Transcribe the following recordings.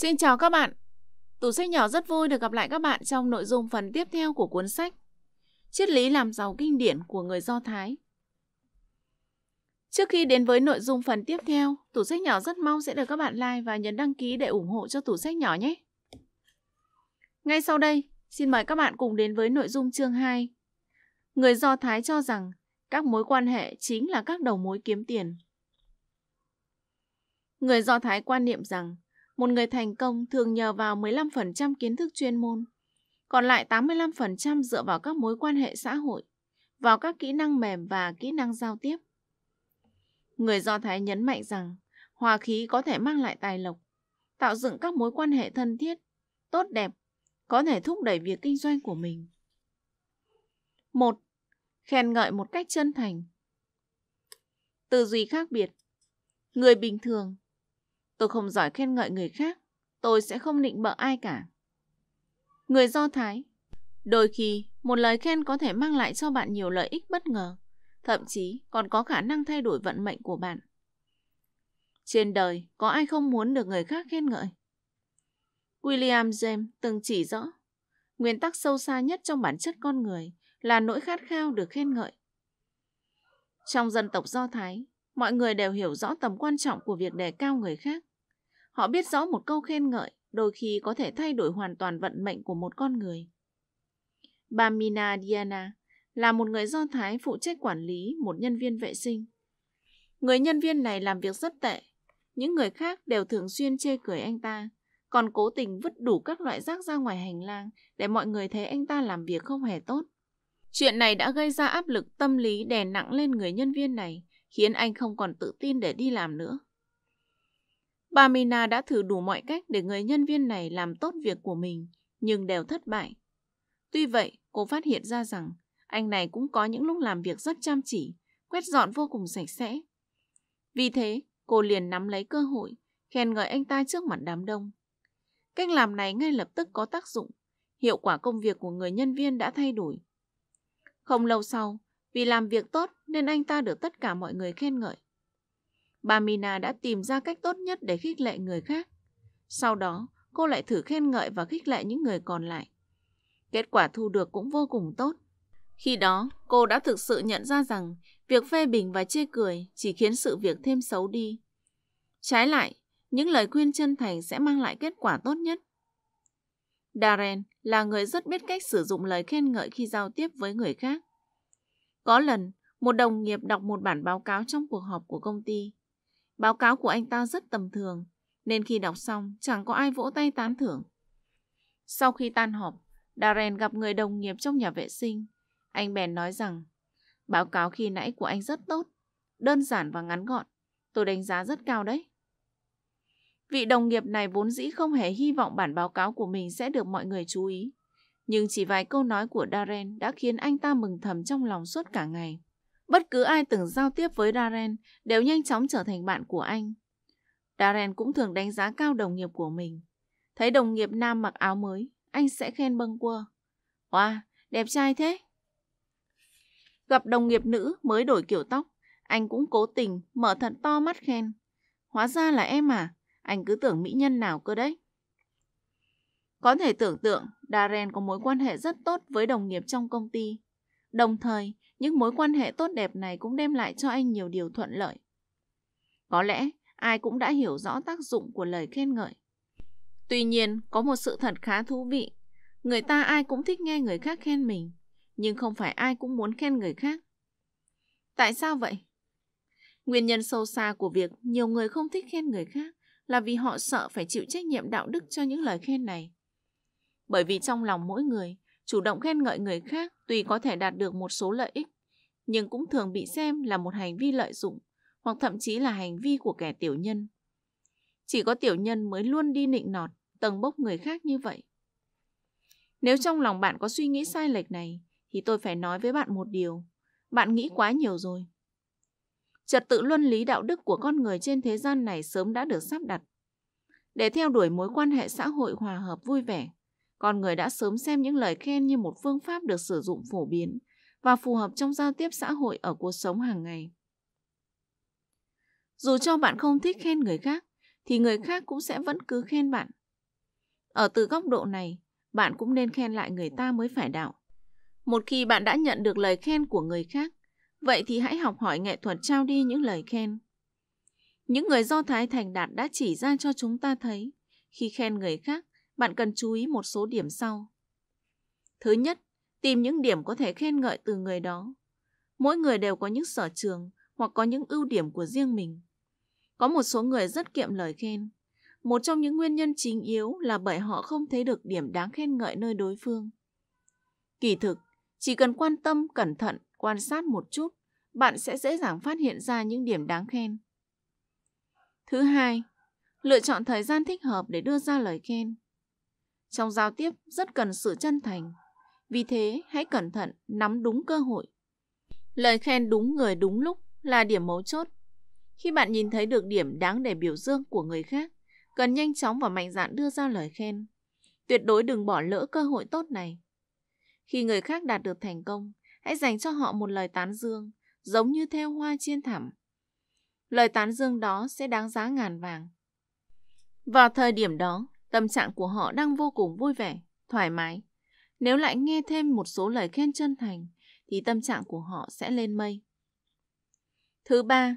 Xin chào các bạn! Tủ sách nhỏ rất vui được gặp lại các bạn trong nội dung phần tiếp theo của cuốn sách Triết lý làm giàu kinh điển của người Do Thái. Trước khi đến với nội dung phần tiếp theo, tủ sách nhỏ rất mong sẽ được các bạn like và nhấn đăng ký để ủng hộ cho tủ sách nhỏ nhé. Ngay sau đây, xin mời các bạn cùng đến với nội dung chương 2. Người Do Thái cho rằng các mối quan hệ chính là các đầu mối kiếm tiền. Người Do Thái quan niệm rằng một người thành công thường nhờ vào 15% kiến thức chuyên môn, còn lại 85% dựa vào các mối quan hệ xã hội, vào các kỹ năng mềm và kỹ năng giao tiếp. Người Do Thái nhấn mạnh rằng hòa khí có thể mang lại tài lộc, tạo dựng các mối quan hệ thân thiết, tốt đẹp, có thể thúc đẩy việc kinh doanh của mình. 1. Khen ngợi một cách chân thành từ duy khác biệt Người bình thường Tôi không giỏi khen ngợi người khác, tôi sẽ không định bợ ai cả. Người Do Thái Đôi khi, một lời khen có thể mang lại cho bạn nhiều lợi ích bất ngờ, thậm chí còn có khả năng thay đổi vận mệnh của bạn. Trên đời, có ai không muốn được người khác khen ngợi? William James từng chỉ rõ, nguyên tắc sâu xa nhất trong bản chất con người là nỗi khát khao được khen ngợi. Trong dân tộc Do Thái, mọi người đều hiểu rõ tầm quan trọng của việc đề cao người khác. Họ biết rõ một câu khen ngợi đôi khi có thể thay đổi hoàn toàn vận mệnh của một con người. Bà Mina Diana là một người Do Thái phụ trách quản lý một nhân viên vệ sinh. Người nhân viên này làm việc rất tệ. Những người khác đều thường xuyên chê cười anh ta, còn cố tình vứt đủ các loại rác ra ngoài hành lang để mọi người thấy anh ta làm việc không hề tốt. Chuyện này đã gây ra áp lực tâm lý đè nặng lên người nhân viên này, khiến anh không còn tự tin để đi làm nữa. Bà Mina đã thử đủ mọi cách để người nhân viên này làm tốt việc của mình, nhưng đều thất bại. Tuy vậy, cô phát hiện ra rằng anh này cũng có những lúc làm việc rất chăm chỉ, quét dọn vô cùng sạch sẽ. Vì thế, cô liền nắm lấy cơ hội, khen ngợi anh ta trước mặt đám đông. Cách làm này ngay lập tức có tác dụng, hiệu quả công việc của người nhân viên đã thay đổi. Không lâu sau, vì làm việc tốt nên anh ta được tất cả mọi người khen ngợi. Bà Mina đã tìm ra cách tốt nhất để khích lệ người khác. Sau đó, cô lại thử khen ngợi và khích lệ những người còn lại. Kết quả thu được cũng vô cùng tốt. Khi đó, cô đã thực sự nhận ra rằng việc phê bình và chê cười chỉ khiến sự việc thêm xấu đi. Trái lại, những lời khuyên chân thành sẽ mang lại kết quả tốt nhất. Darren là người rất biết cách sử dụng lời khen ngợi khi giao tiếp với người khác. Có lần, một đồng nghiệp đọc một bản báo cáo trong cuộc họp của công ty. Báo cáo của anh ta rất tầm thường, nên khi đọc xong chẳng có ai vỗ tay tán thưởng. Sau khi tan họp, Darren gặp người đồng nghiệp trong nhà vệ sinh. Anh bèn nói rằng, báo cáo khi nãy của anh rất tốt, đơn giản và ngắn gọn. Tôi đánh giá rất cao đấy. Vị đồng nghiệp này vốn dĩ không hề hy vọng bản báo cáo của mình sẽ được mọi người chú ý. Nhưng chỉ vài câu nói của Darren đã khiến anh ta mừng thầm trong lòng suốt cả ngày. Bất cứ ai từng giao tiếp với Darren đều nhanh chóng trở thành bạn của anh. Darren cũng thường đánh giá cao đồng nghiệp của mình. Thấy đồng nghiệp nam mặc áo mới, anh sẽ khen bâng quơ. Wow, đẹp trai thế. Gặp đồng nghiệp nữ mới đổi kiểu tóc, anh cũng cố tình mở thật to mắt khen. Hóa ra là em à, anh cứ tưởng mỹ nhân nào cơ đấy. Có thể tưởng tượng, Darren có mối quan hệ rất tốt với đồng nghiệp trong công ty. Đồng thời, những mối quan hệ tốt đẹp này cũng đem lại cho anh nhiều điều thuận lợi. Có lẽ ai cũng đã hiểu rõ tác dụng của lời khen ngợi. Tuy nhiên, có một sự thật khá thú vị. Người ta ai cũng thích nghe người khác khen mình, nhưng không phải ai cũng muốn khen người khác. Tại sao vậy? Nguyên nhân sâu xa của việc nhiều người không thích khen người khác là vì họ sợ phải chịu trách nhiệm đạo đức cho những lời khen này. Bởi vì trong lòng mỗi người chủ động khen ngợi người khác tuy có thể đạt được một số lợi ích, nhưng cũng thường bị xem là một hành vi lợi dụng hoặc thậm chí là hành vi của kẻ tiểu nhân. Chỉ có tiểu nhân mới luôn đi nịnh nọt, tầng bốc người khác như vậy. Nếu trong lòng bạn có suy nghĩ sai lệch này, thì tôi phải nói với bạn một điều. Bạn nghĩ quá nhiều rồi. Trật tự luân lý đạo đức của con người trên thế gian này sớm đã được sắp đặt. Để theo đuổi mối quan hệ xã hội hòa hợp vui vẻ, con người đã sớm xem những lời khen như một phương pháp được sử dụng phổ biến và phù hợp trong giao tiếp xã hội ở cuộc sống hàng ngày. Dù cho bạn không thích khen người khác, thì người khác cũng sẽ vẫn cứ khen bạn. Ở từ góc độ này, bạn cũng nên khen lại người ta mới phải đạo. Một khi bạn đã nhận được lời khen của người khác, vậy thì hãy học hỏi nghệ thuật trao đi những lời khen. Những người Do Thái thành đạt đã chỉ ra cho chúng ta thấy, khi khen người khác, bạn cần chú ý một số điểm sau. Thứ nhất, tìm những điểm có thể khen ngợi từ người đó. Mỗi người đều có những sở trường hoặc có những ưu điểm của riêng mình. Có một số người rất kiệm lời khen. Một trong những nguyên nhân chính yếu là bởi họ không thấy được điểm đáng khen ngợi nơi đối phương. Kỳ thực, chỉ cần quan tâm, cẩn thận, quan sát một chút, bạn sẽ dễ dàng phát hiện ra những điểm đáng khen. Thứ hai, lựa chọn thời gian thích hợp để đưa ra lời khen. Trong giao tiếp rất cần sự chân thành. Vì thế, hãy cẩn thận nắm đúng cơ hội. Lời khen đúng người đúng lúc là điểm mấu chốt. Khi bạn nhìn thấy được điểm đáng để biểu dương của người khác, cần nhanh chóng và mạnh dạn đưa ra lời khen. Tuyệt đối đừng bỏ lỡ cơ hội tốt này. Khi người khác đạt được thành công, hãy dành cho họ một lời tán dương, giống như theo hoa chiên thảm. Lời tán dương đó sẽ đáng giá ngàn vàng. Vào thời điểm đó, Tâm trạng của họ đang vô cùng vui vẻ, thoải mái. Nếu lại nghe thêm một số lời khen chân thành, thì tâm trạng của họ sẽ lên mây. Thứ ba,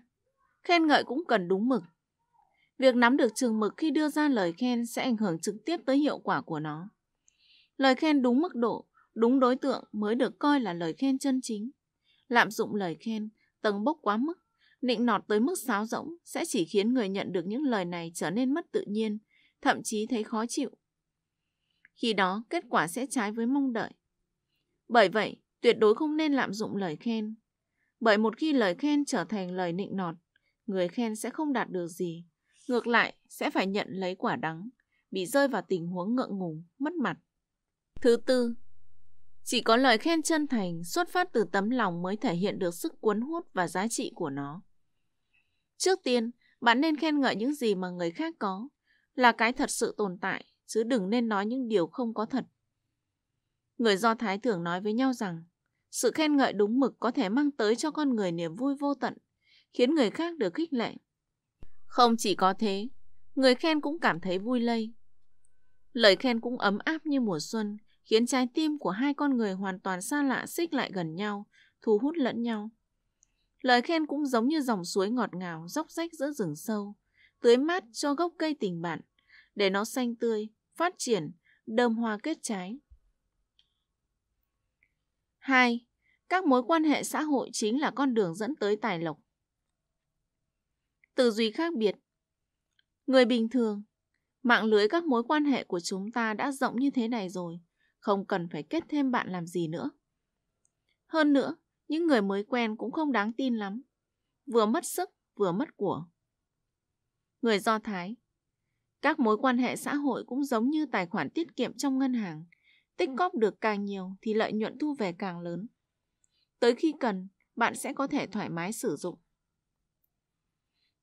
khen ngợi cũng cần đúng mực. Việc nắm được trường mực khi đưa ra lời khen sẽ ảnh hưởng trực tiếp tới hiệu quả của nó. Lời khen đúng mức độ, đúng đối tượng mới được coi là lời khen chân chính. Lạm dụng lời khen, tầng bốc quá mức, nịnh nọt tới mức sáo rỗng sẽ chỉ khiến người nhận được những lời này trở nên mất tự nhiên, thậm chí thấy khó chịu. Khi đó, kết quả sẽ trái với mong đợi. Bởi vậy, tuyệt đối không nên lạm dụng lời khen. Bởi một khi lời khen trở thành lời nịnh nọt, người khen sẽ không đạt được gì. Ngược lại, sẽ phải nhận lấy quả đắng, bị rơi vào tình huống ngượng ngùng, mất mặt. Thứ tư, chỉ có lời khen chân thành xuất phát từ tấm lòng mới thể hiện được sức cuốn hút và giá trị của nó. Trước tiên, bạn nên khen ngợi những gì mà người khác có, là cái thật sự tồn tại, chứ đừng nên nói những điều không có thật. Người Do Thái thường nói với nhau rằng, sự khen ngợi đúng mực có thể mang tới cho con người niềm vui vô tận, khiến người khác được khích lệ. Không chỉ có thế, người khen cũng cảm thấy vui lây. Lời khen cũng ấm áp như mùa xuân, khiến trái tim của hai con người hoàn toàn xa lạ xích lại gần nhau, thu hút lẫn nhau. Lời khen cũng giống như dòng suối ngọt ngào dốc rách giữa rừng sâu, tưới mát cho gốc cây tình bạn để nó xanh tươi, phát triển, đơm hoa kết trái. 2. Các mối quan hệ xã hội chính là con đường dẫn tới tài lộc. Tư duy khác biệt Người bình thường, mạng lưới các mối quan hệ của chúng ta đã rộng như thế này rồi, không cần phải kết thêm bạn làm gì nữa. Hơn nữa, những người mới quen cũng không đáng tin lắm, vừa mất sức vừa mất của. Người Do Thái các mối quan hệ xã hội cũng giống như tài khoản tiết kiệm trong ngân hàng, ừ. tích góp được càng nhiều thì lợi nhuận thu về càng lớn. Tới khi cần, bạn sẽ có thể thoải mái sử dụng.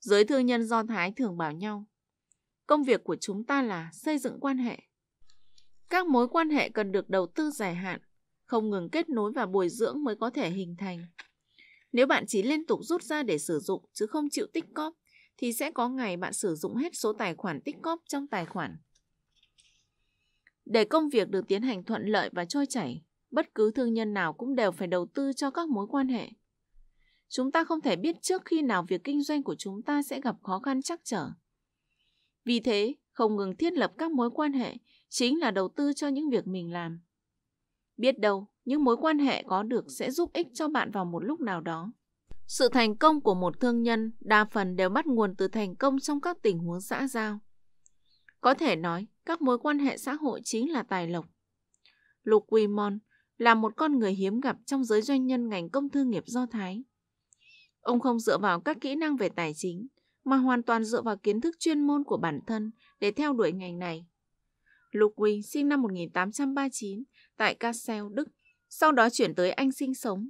Giới thương nhân Do Thái thường bảo nhau, công việc của chúng ta là xây dựng quan hệ. Các mối quan hệ cần được đầu tư dài hạn, không ngừng kết nối và bồi dưỡng mới có thể hình thành. Nếu bạn chỉ liên tục rút ra để sử dụng chứ không chịu tích cóp thì sẽ có ngày bạn sử dụng hết số tài khoản tích cóp trong tài khoản. Để công việc được tiến hành thuận lợi và trôi chảy, bất cứ thương nhân nào cũng đều phải đầu tư cho các mối quan hệ. Chúng ta không thể biết trước khi nào việc kinh doanh của chúng ta sẽ gặp khó khăn trắc trở. Vì thế, không ngừng thiết lập các mối quan hệ chính là đầu tư cho những việc mình làm. Biết đâu, những mối quan hệ có được sẽ giúp ích cho bạn vào một lúc nào đó. Sự thành công của một thương nhân đa phần đều bắt nguồn từ thành công trong các tình huống xã giao. Có thể nói, các mối quan hệ xã hội chính là tài lộc. Lục Quy Mon là một con người hiếm gặp trong giới doanh nhân ngành công thương nghiệp do Thái. Ông không dựa vào các kỹ năng về tài chính, mà hoàn toàn dựa vào kiến thức chuyên môn của bản thân để theo đuổi ngành này. Lục Quỳnh sinh năm 1839 tại Kassel, Đức, sau đó chuyển tới Anh sinh sống.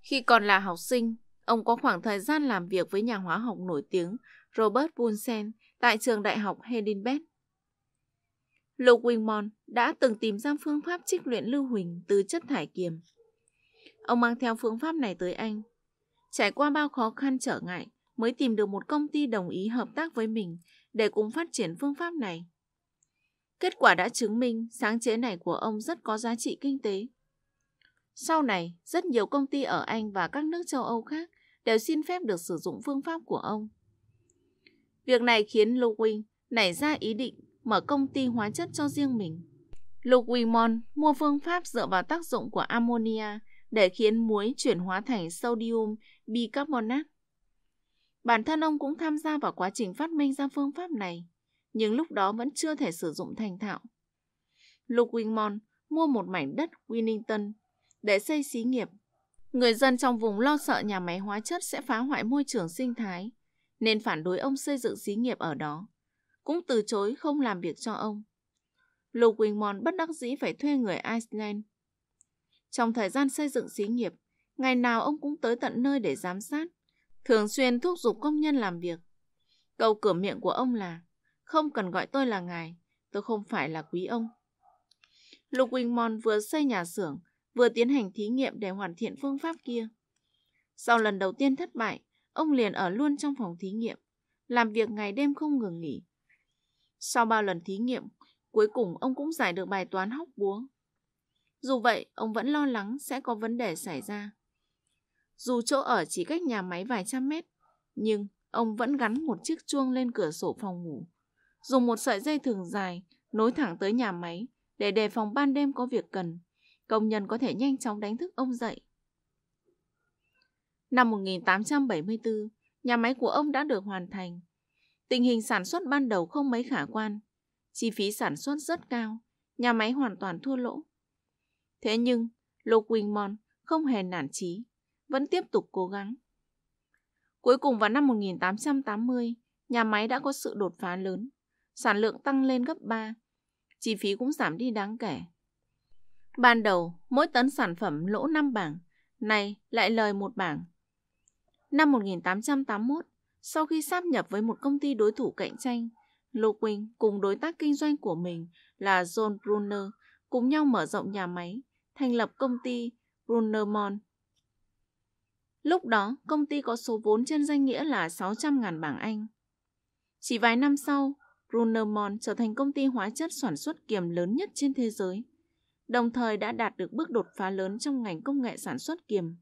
Khi còn là học sinh, Ông có khoảng thời gian làm việc với nhà hóa học nổi tiếng Robert Bunsen tại trường đại học Edinburgh. Lục Wingmon đã từng tìm ra phương pháp trích luyện lưu huỳnh từ chất thải kiềm. Ông mang theo phương pháp này tới Anh. Trải qua bao khó khăn trở ngại mới tìm được một công ty đồng ý hợp tác với mình để cùng phát triển phương pháp này. Kết quả đã chứng minh sáng chế này của ông rất có giá trị kinh tế. Sau này, rất nhiều công ty ở Anh và các nước châu Âu khác đều xin phép được sử dụng phương pháp của ông. Việc này khiến Ludwig nảy ra ý định mở công ty hóa chất cho riêng mình. Ludwig mua phương pháp dựa vào tác dụng của ammonia để khiến muối chuyển hóa thành sodium bicarbonate. Bản thân ông cũng tham gia vào quá trình phát minh ra phương pháp này, nhưng lúc đó vẫn chưa thể sử dụng thành thạo. Ludwig mua một mảnh đất Winnington để xây xí nghiệp. Người dân trong vùng lo sợ nhà máy hóa chất sẽ phá hoại môi trường sinh thái, nên phản đối ông xây dựng xí nghiệp ở đó, cũng từ chối không làm việc cho ông. Lục Quỳnh Mòn bất đắc dĩ phải thuê người Iceland. Trong thời gian xây dựng xí nghiệp, ngày nào ông cũng tới tận nơi để giám sát, thường xuyên thúc giục công nhân làm việc. Câu cửa miệng của ông là, không cần gọi tôi là ngài, tôi không phải là quý ông. Lục Quỳnh Mòn vừa xây nhà xưởng, vừa tiến hành thí nghiệm để hoàn thiện phương pháp kia. Sau lần đầu tiên thất bại, ông liền ở luôn trong phòng thí nghiệm, làm việc ngày đêm không ngừng nghỉ. Sau bao lần thí nghiệm, cuối cùng ông cũng giải được bài toán hóc búa. Dù vậy, ông vẫn lo lắng sẽ có vấn đề xảy ra. Dù chỗ ở chỉ cách nhà máy vài trăm mét, nhưng ông vẫn gắn một chiếc chuông lên cửa sổ phòng ngủ, dùng một sợi dây thường dài nối thẳng tới nhà máy để đề phòng ban đêm có việc cần công nhân có thể nhanh chóng đánh thức ông dậy. Năm 1874, nhà máy của ông đã được hoàn thành. Tình hình sản xuất ban đầu không mấy khả quan, chi phí sản xuất rất cao, nhà máy hoàn toàn thua lỗ. Thế nhưng, Lục Quinmon không hề nản chí, vẫn tiếp tục cố gắng. Cuối cùng vào năm 1880, nhà máy đã có sự đột phá lớn, sản lượng tăng lên gấp 3, chi phí cũng giảm đi đáng kể. Ban đầu, mỗi tấn sản phẩm lỗ 5 bảng, nay lại lời một bảng. Năm 1881, sau khi sáp nhập với một công ty đối thủ cạnh tranh, Ludwig cùng đối tác kinh doanh của mình là John Brunner cùng nhau mở rộng nhà máy, thành lập công ty Brunnermont. Lúc đó, công ty có số vốn trên danh nghĩa là 600.000 bảng Anh. Chỉ vài năm sau, Brunnermont trở thành công ty hóa chất sản xuất kiềm lớn nhất trên thế giới đồng thời đã đạt được bước đột phá lớn trong ngành công nghệ sản xuất kiềm.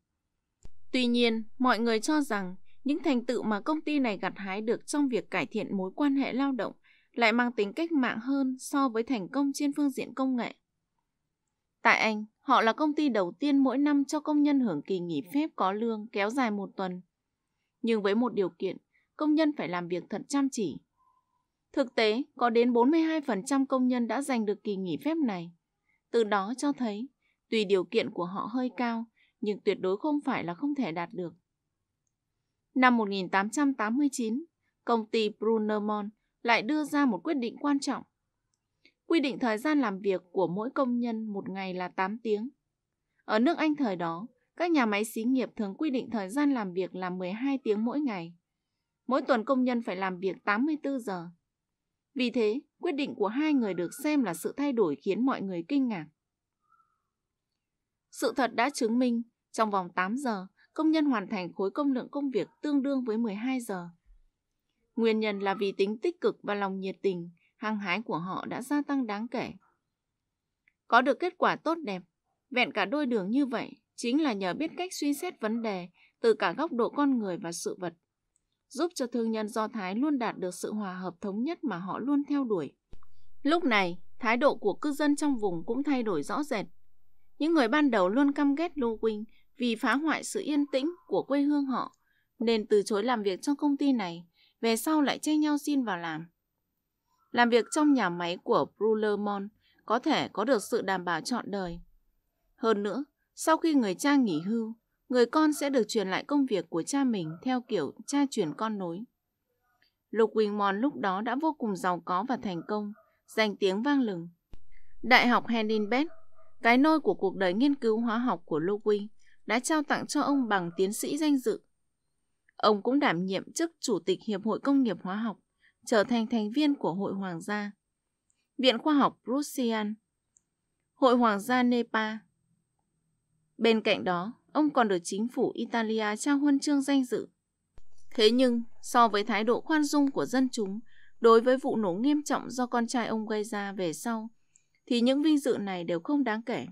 Tuy nhiên, mọi người cho rằng những thành tựu mà công ty này gặt hái được trong việc cải thiện mối quan hệ lao động lại mang tính cách mạng hơn so với thành công trên phương diện công nghệ. Tại Anh, họ là công ty đầu tiên mỗi năm cho công nhân hưởng kỳ nghỉ phép có lương kéo dài một tuần. Nhưng với một điều kiện, công nhân phải làm việc thật chăm chỉ. Thực tế, có đến 42% công nhân đã giành được kỳ nghỉ phép này. Từ đó cho thấy, tuy điều kiện của họ hơi cao, nhưng tuyệt đối không phải là không thể đạt được. Năm 1889, công ty Brunermont lại đưa ra một quyết định quan trọng. Quy định thời gian làm việc của mỗi công nhân một ngày là 8 tiếng. Ở nước Anh thời đó, các nhà máy xí nghiệp thường quy định thời gian làm việc là 12 tiếng mỗi ngày. Mỗi tuần công nhân phải làm việc 84 giờ. Vì thế, quyết định của hai người được xem là sự thay đổi khiến mọi người kinh ngạc. Sự thật đã chứng minh, trong vòng 8 giờ, công nhân hoàn thành khối công lượng công việc tương đương với 12 giờ. Nguyên nhân là vì tính tích cực và lòng nhiệt tình, hăng hái của họ đã gia tăng đáng kể. Có được kết quả tốt đẹp, vẹn cả đôi đường như vậy, chính là nhờ biết cách suy xét vấn đề từ cả góc độ con người và sự vật giúp cho thương nhân Do Thái luôn đạt được sự hòa hợp thống nhất mà họ luôn theo đuổi. Lúc này, thái độ của cư dân trong vùng cũng thay đổi rõ rệt. Những người ban đầu luôn căm ghét Ludwig vì phá hoại sự yên tĩnh của quê hương họ, nên từ chối làm việc trong công ty này, về sau lại tranh nhau xin vào làm. Làm việc trong nhà máy của Brulermont có thể có được sự đảm bảo trọn đời. Hơn nữa, sau khi người cha nghỉ hưu, người con sẽ được truyền lại công việc của cha mình theo kiểu cha truyền con nối. Lục Quỳnh Mòn lúc đó đã vô cùng giàu có và thành công, danh tiếng vang lừng. Đại học Heidelberg, cái nôi của cuộc đời nghiên cứu hóa học của Lục Quỳnh, đã trao tặng cho ông bằng tiến sĩ danh dự. Ông cũng đảm nhiệm chức Chủ tịch Hiệp hội Công nghiệp Hóa học, trở thành thành viên của Hội Hoàng gia, Viện Khoa học Prussian, Hội Hoàng gia Nepa. Bên cạnh đó, ông còn được chính phủ Italia trao huân chương danh dự. Thế nhưng, so với thái độ khoan dung của dân chúng đối với vụ nổ nghiêm trọng do con trai ông gây ra về sau, thì những vinh dự này đều không đáng kể.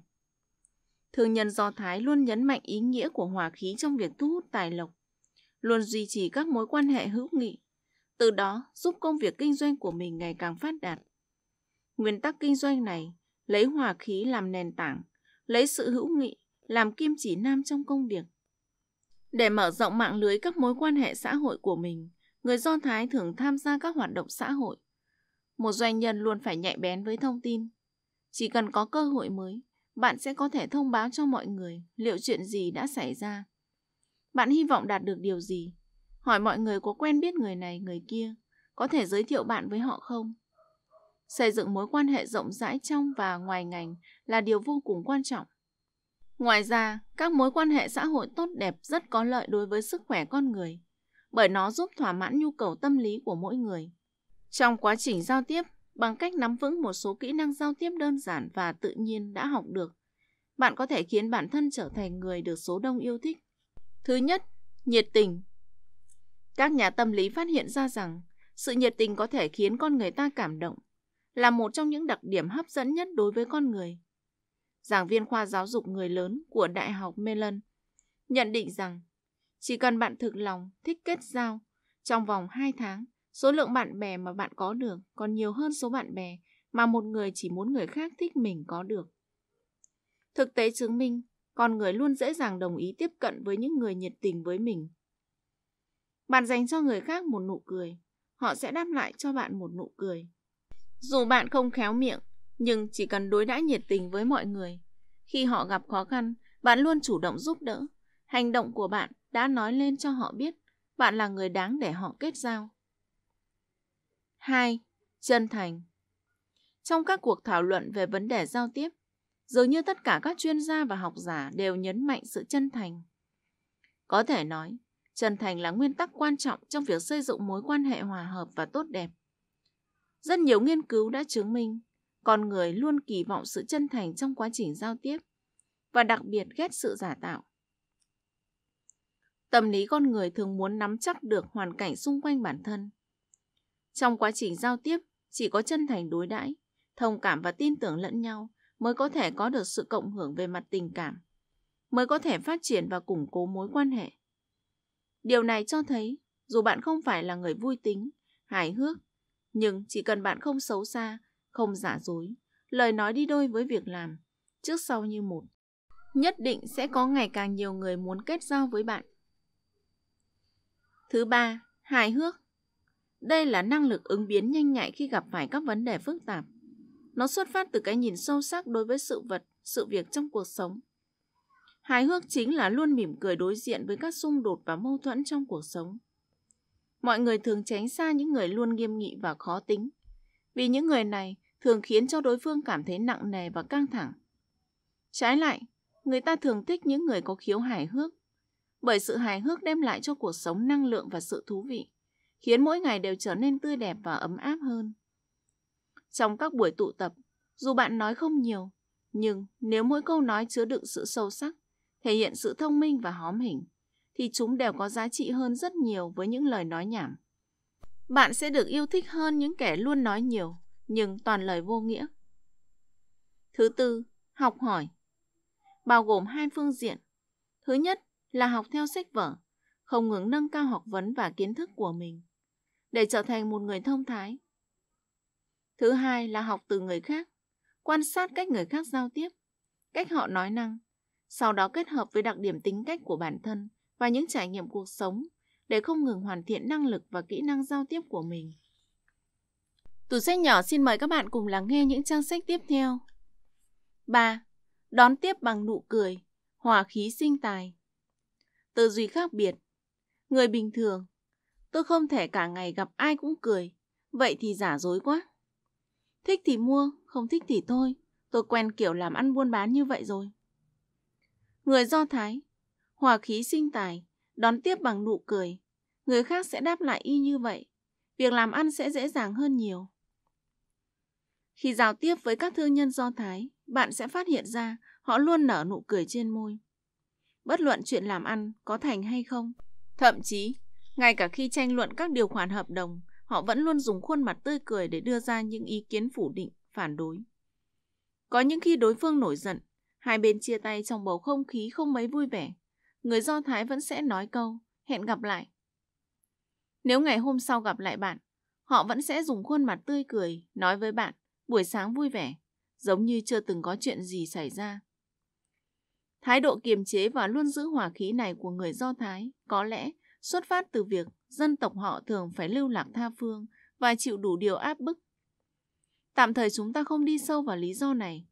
Thương nhân Do Thái luôn nhấn mạnh ý nghĩa của hòa khí trong việc thu hút tài lộc, luôn duy trì các mối quan hệ hữu nghị, từ đó giúp công việc kinh doanh của mình ngày càng phát đạt. Nguyên tắc kinh doanh này lấy hòa khí làm nền tảng, lấy sự hữu nghị làm kim chỉ nam trong công việc. Để mở rộng mạng lưới các mối quan hệ xã hội của mình, người Do Thái thường tham gia các hoạt động xã hội. Một doanh nhân luôn phải nhạy bén với thông tin. Chỉ cần có cơ hội mới, bạn sẽ có thể thông báo cho mọi người liệu chuyện gì đã xảy ra. Bạn hy vọng đạt được điều gì? Hỏi mọi người có quen biết người này, người kia, có thể giới thiệu bạn với họ không? Xây dựng mối quan hệ rộng rãi trong và ngoài ngành là điều vô cùng quan trọng. Ngoài ra, các mối quan hệ xã hội tốt đẹp rất có lợi đối với sức khỏe con người, bởi nó giúp thỏa mãn nhu cầu tâm lý của mỗi người. Trong quá trình giao tiếp, bằng cách nắm vững một số kỹ năng giao tiếp đơn giản và tự nhiên đã học được, bạn có thể khiến bản thân trở thành người được số đông yêu thích. Thứ nhất, nhiệt tình. Các nhà tâm lý phát hiện ra rằng sự nhiệt tình có thể khiến con người ta cảm động, là một trong những đặc điểm hấp dẫn nhất đối với con người giảng viên khoa giáo dục người lớn của Đại học Mellon, nhận định rằng chỉ cần bạn thực lòng thích kết giao, trong vòng 2 tháng, số lượng bạn bè mà bạn có được còn nhiều hơn số bạn bè mà một người chỉ muốn người khác thích mình có được. Thực tế chứng minh, con người luôn dễ dàng đồng ý tiếp cận với những người nhiệt tình với mình. Bạn dành cho người khác một nụ cười, họ sẽ đáp lại cho bạn một nụ cười. Dù bạn không khéo miệng, nhưng chỉ cần đối đãi nhiệt tình với mọi người. Khi họ gặp khó khăn, bạn luôn chủ động giúp đỡ. Hành động của bạn đã nói lên cho họ biết bạn là người đáng để họ kết giao. 2. Chân thành Trong các cuộc thảo luận về vấn đề giao tiếp, dường như tất cả các chuyên gia và học giả đều nhấn mạnh sự chân thành. Có thể nói, chân thành là nguyên tắc quan trọng trong việc xây dựng mối quan hệ hòa hợp và tốt đẹp. Rất nhiều nghiên cứu đã chứng minh con người luôn kỳ vọng sự chân thành trong quá trình giao tiếp và đặc biệt ghét sự giả tạo. Tâm lý con người thường muốn nắm chắc được hoàn cảnh xung quanh bản thân. Trong quá trình giao tiếp, chỉ có chân thành đối đãi, thông cảm và tin tưởng lẫn nhau mới có thể có được sự cộng hưởng về mặt tình cảm, mới có thể phát triển và củng cố mối quan hệ. Điều này cho thấy, dù bạn không phải là người vui tính, hài hước, nhưng chỉ cần bạn không xấu xa không giả dối, lời nói đi đôi với việc làm, trước sau như một. Nhất định sẽ có ngày càng nhiều người muốn kết giao với bạn. Thứ ba, hài hước. Đây là năng lực ứng biến nhanh nhạy khi gặp phải các vấn đề phức tạp. Nó xuất phát từ cái nhìn sâu sắc đối với sự vật, sự việc trong cuộc sống. Hài hước chính là luôn mỉm cười đối diện với các xung đột và mâu thuẫn trong cuộc sống. Mọi người thường tránh xa những người luôn nghiêm nghị và khó tính. Vì những người này thường khiến cho đối phương cảm thấy nặng nề và căng thẳng. Trái lại, người ta thường thích những người có khiếu hài hước, bởi sự hài hước đem lại cho cuộc sống năng lượng và sự thú vị, khiến mỗi ngày đều trở nên tươi đẹp và ấm áp hơn. Trong các buổi tụ tập, dù bạn nói không nhiều, nhưng nếu mỗi câu nói chứa đựng sự sâu sắc, thể hiện sự thông minh và hóm hình, thì chúng đều có giá trị hơn rất nhiều với những lời nói nhảm. Bạn sẽ được yêu thích hơn những kẻ luôn nói nhiều nhưng toàn lời vô nghĩa. Thứ tư, học hỏi. Bao gồm hai phương diện. Thứ nhất là học theo sách vở, không ngừng nâng cao học vấn và kiến thức của mình, để trở thành một người thông thái. Thứ hai là học từ người khác, quan sát cách người khác giao tiếp, cách họ nói năng, sau đó kết hợp với đặc điểm tính cách của bản thân và những trải nghiệm cuộc sống để không ngừng hoàn thiện năng lực và kỹ năng giao tiếp của mình. Tủ sách nhỏ xin mời các bạn cùng lắng nghe những trang sách tiếp theo. 3. Đón tiếp bằng nụ cười, hòa khí sinh tài. Tư duy khác biệt. Người bình thường, tôi không thể cả ngày gặp ai cũng cười, vậy thì giả dối quá. Thích thì mua, không thích thì thôi, tôi quen kiểu làm ăn buôn bán như vậy rồi. Người Do Thái, hòa khí sinh tài, đón tiếp bằng nụ cười, người khác sẽ đáp lại y như vậy, việc làm ăn sẽ dễ dàng hơn nhiều. Khi giao tiếp với các thương nhân Do Thái, bạn sẽ phát hiện ra họ luôn nở nụ cười trên môi. Bất luận chuyện làm ăn có thành hay không, thậm chí ngay cả khi tranh luận các điều khoản hợp đồng, họ vẫn luôn dùng khuôn mặt tươi cười để đưa ra những ý kiến phủ định, phản đối. Có những khi đối phương nổi giận, hai bên chia tay trong bầu không khí không mấy vui vẻ, người Do Thái vẫn sẽ nói câu hẹn gặp lại. Nếu ngày hôm sau gặp lại bạn, họ vẫn sẽ dùng khuôn mặt tươi cười nói với bạn buổi sáng vui vẻ, giống như chưa từng có chuyện gì xảy ra. Thái độ kiềm chế và luôn giữ hòa khí này của người Do Thái có lẽ xuất phát từ việc dân tộc họ thường phải lưu lạc tha phương và chịu đủ điều áp bức. Tạm thời chúng ta không đi sâu vào lý do này.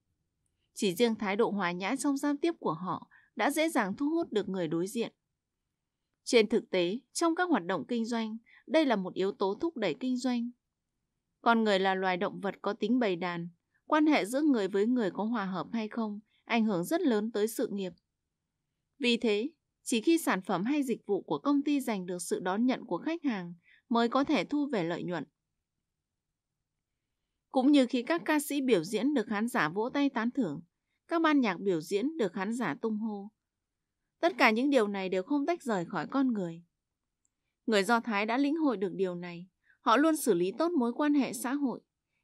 Chỉ riêng thái độ hòa nhã trong giao tiếp của họ đã dễ dàng thu hút được người đối diện. Trên thực tế, trong các hoạt động kinh doanh, đây là một yếu tố thúc đẩy kinh doanh con người là loài động vật có tính bầy đàn. Quan hệ giữa người với người có hòa hợp hay không ảnh hưởng rất lớn tới sự nghiệp. Vì thế, chỉ khi sản phẩm hay dịch vụ của công ty giành được sự đón nhận của khách hàng mới có thể thu về lợi nhuận. Cũng như khi các ca sĩ biểu diễn được khán giả vỗ tay tán thưởng, các ban nhạc biểu diễn được khán giả tung hô. Tất cả những điều này đều không tách rời khỏi con người. Người Do Thái đã lĩnh hội được điều này. Họ luôn xử lý tốt mối quan hệ xã hội,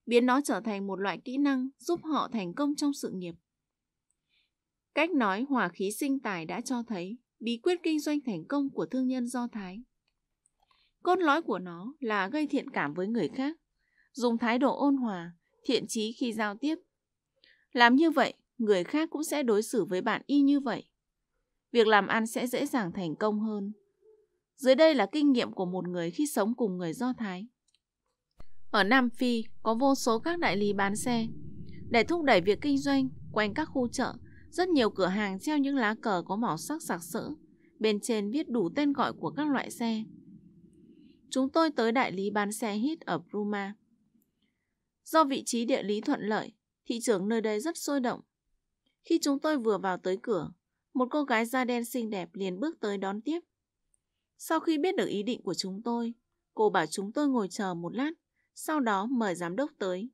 biến nó trở thành một loại kỹ năng giúp họ thành công trong sự nghiệp. Cách nói hòa khí sinh tài đã cho thấy bí quyết kinh doanh thành công của thương nhân Do Thái. Cốt lõi của nó là gây thiện cảm với người khác, dùng thái độ ôn hòa, thiện trí khi giao tiếp. Làm như vậy, người khác cũng sẽ đối xử với bạn y như vậy. Việc làm ăn sẽ dễ dàng thành công hơn. Dưới đây là kinh nghiệm của một người khi sống cùng người Do Thái. Ở Nam Phi có vô số các đại lý bán xe. Để thúc đẩy việc kinh doanh quanh các khu chợ, rất nhiều cửa hàng treo những lá cờ có màu sắc sặc sỡ, bên trên viết đủ tên gọi của các loại xe. Chúng tôi tới đại lý bán xe hit ở Bruma. Do vị trí địa lý thuận lợi, thị trường nơi đây rất sôi động. Khi chúng tôi vừa vào tới cửa, một cô gái da đen xinh đẹp liền bước tới đón tiếp. Sau khi biết được ý định của chúng tôi, cô bảo chúng tôi ngồi chờ một lát, sau đó mời giám đốc tới.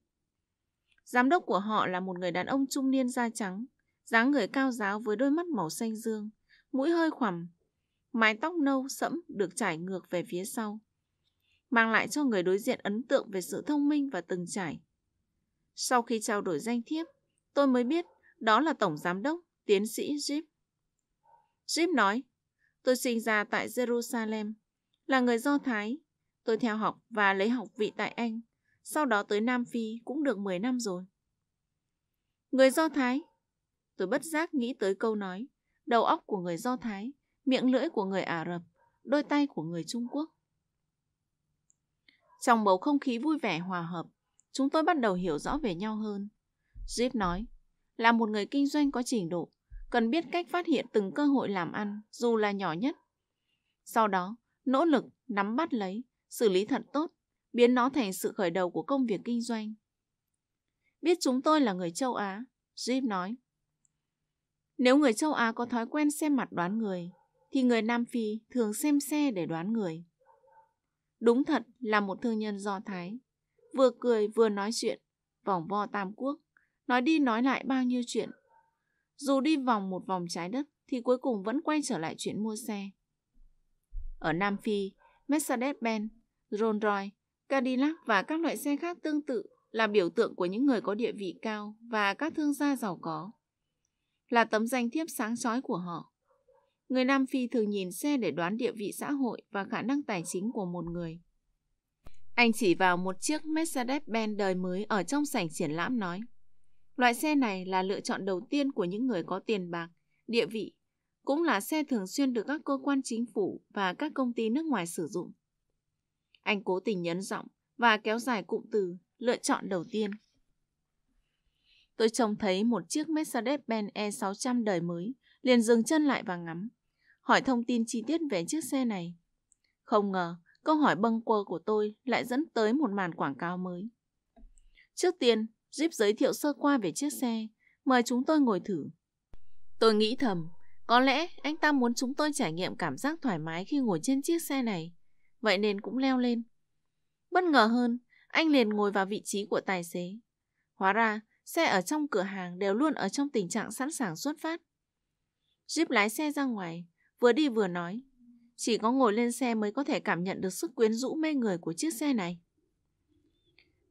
Giám đốc của họ là một người đàn ông trung niên da trắng, dáng người cao giáo với đôi mắt màu xanh dương, mũi hơi khoằm, mái tóc nâu sẫm được trải ngược về phía sau, mang lại cho người đối diện ấn tượng về sự thông minh và từng trải. Sau khi trao đổi danh thiếp, tôi mới biết đó là Tổng Giám đốc, tiến sĩ Jeep. Jeep nói, Tôi sinh ra tại Jerusalem, là người Do Thái. Tôi theo học và lấy học vị tại Anh, sau đó tới Nam Phi cũng được 10 năm rồi. Người Do Thái. Tôi bất giác nghĩ tới câu nói, đầu óc của người Do Thái, miệng lưỡi của người Ả Rập, đôi tay của người Trung Quốc. Trong bầu không khí vui vẻ hòa hợp, chúng tôi bắt đầu hiểu rõ về nhau hơn. Jeep nói, là một người kinh doanh có trình độ, cần biết cách phát hiện từng cơ hội làm ăn, dù là nhỏ nhất. Sau đó, nỗ lực nắm bắt lấy, xử lý thật tốt, biến nó thành sự khởi đầu của công việc kinh doanh. Biết chúng tôi là người châu Á, jim nói. Nếu người châu Á có thói quen xem mặt đoán người, thì người Nam Phi thường xem xe để đoán người. Đúng thật là một thương nhân do Thái, vừa cười vừa nói chuyện, vòng vo tam quốc, nói đi nói lại bao nhiêu chuyện dù đi vòng một vòng trái đất thì cuối cùng vẫn quay trở lại chuyện mua xe. Ở Nam Phi, Mercedes-Benz, Rolls-Royce, Cadillac và các loại xe khác tương tự là biểu tượng của những người có địa vị cao và các thương gia giàu có. Là tấm danh thiếp sáng chói của họ. Người Nam Phi thường nhìn xe để đoán địa vị xã hội và khả năng tài chính của một người. Anh chỉ vào một chiếc Mercedes-Benz đời mới ở trong sảnh triển lãm nói – Loại xe này là lựa chọn đầu tiên của những người có tiền bạc, địa vị, cũng là xe thường xuyên được các cơ quan chính phủ và các công ty nước ngoài sử dụng. Anh cố tình nhấn giọng và kéo dài cụm từ lựa chọn đầu tiên. Tôi trông thấy một chiếc Mercedes-Benz E600 đời mới, liền dừng chân lại và ngắm, hỏi thông tin chi tiết về chiếc xe này. Không ngờ, câu hỏi bâng quơ của tôi lại dẫn tới một màn quảng cáo mới. Trước tiên, Jeep giới thiệu sơ qua về chiếc xe, mời chúng tôi ngồi thử. Tôi nghĩ thầm, có lẽ anh ta muốn chúng tôi trải nghiệm cảm giác thoải mái khi ngồi trên chiếc xe này, vậy nên cũng leo lên. Bất ngờ hơn, anh liền ngồi vào vị trí của tài xế. Hóa ra, xe ở trong cửa hàng đều luôn ở trong tình trạng sẵn sàng xuất phát. Jeep lái xe ra ngoài, vừa đi vừa nói. Chỉ có ngồi lên xe mới có thể cảm nhận được sức quyến rũ mê người của chiếc xe này.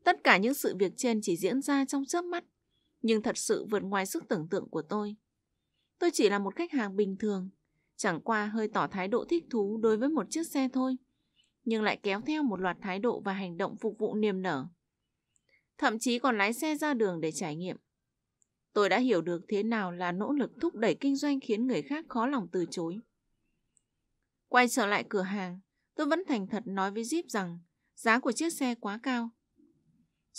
Tất cả những sự việc trên chỉ diễn ra trong chớp mắt, nhưng thật sự vượt ngoài sức tưởng tượng của tôi. Tôi chỉ là một khách hàng bình thường, chẳng qua hơi tỏ thái độ thích thú đối với một chiếc xe thôi, nhưng lại kéo theo một loạt thái độ và hành động phục vụ niềm nở. Thậm chí còn lái xe ra đường để trải nghiệm. Tôi đã hiểu được thế nào là nỗ lực thúc đẩy kinh doanh khiến người khác khó lòng từ chối. Quay trở lại cửa hàng, tôi vẫn thành thật nói với Jeep rằng giá của chiếc xe quá cao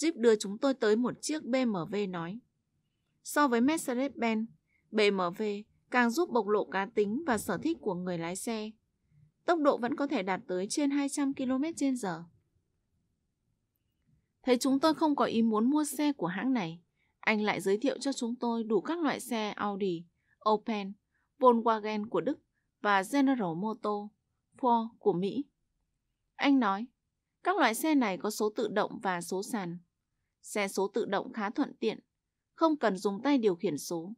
Jeep đưa chúng tôi tới một chiếc BMW nói. So với Mercedes-Benz, BMW càng giúp bộc lộ cá tính và sở thích của người lái xe. Tốc độ vẫn có thể đạt tới trên 200 km h Thấy chúng tôi không có ý muốn mua xe của hãng này, anh lại giới thiệu cho chúng tôi đủ các loại xe Audi, Opel, Volkswagen của Đức và General Motors, Ford của Mỹ. Anh nói, các loại xe này có số tự động và số sàn. Xe số tự động khá thuận tiện, không cần dùng tay điều khiển số.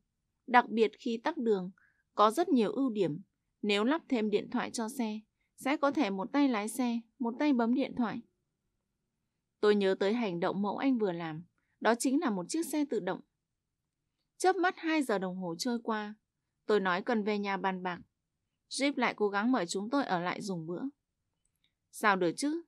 Đặc biệt khi tắc đường, có rất nhiều ưu điểm. Nếu lắp thêm điện thoại cho xe, sẽ có thể một tay lái xe, một tay bấm điện thoại. Tôi nhớ tới hành động mẫu anh vừa làm, đó chính là một chiếc xe tự động. Chớp mắt 2 giờ đồng hồ trôi qua, tôi nói cần về nhà bàn bạc. Jeep lại cố gắng mời chúng tôi ở lại dùng bữa. Sao được chứ?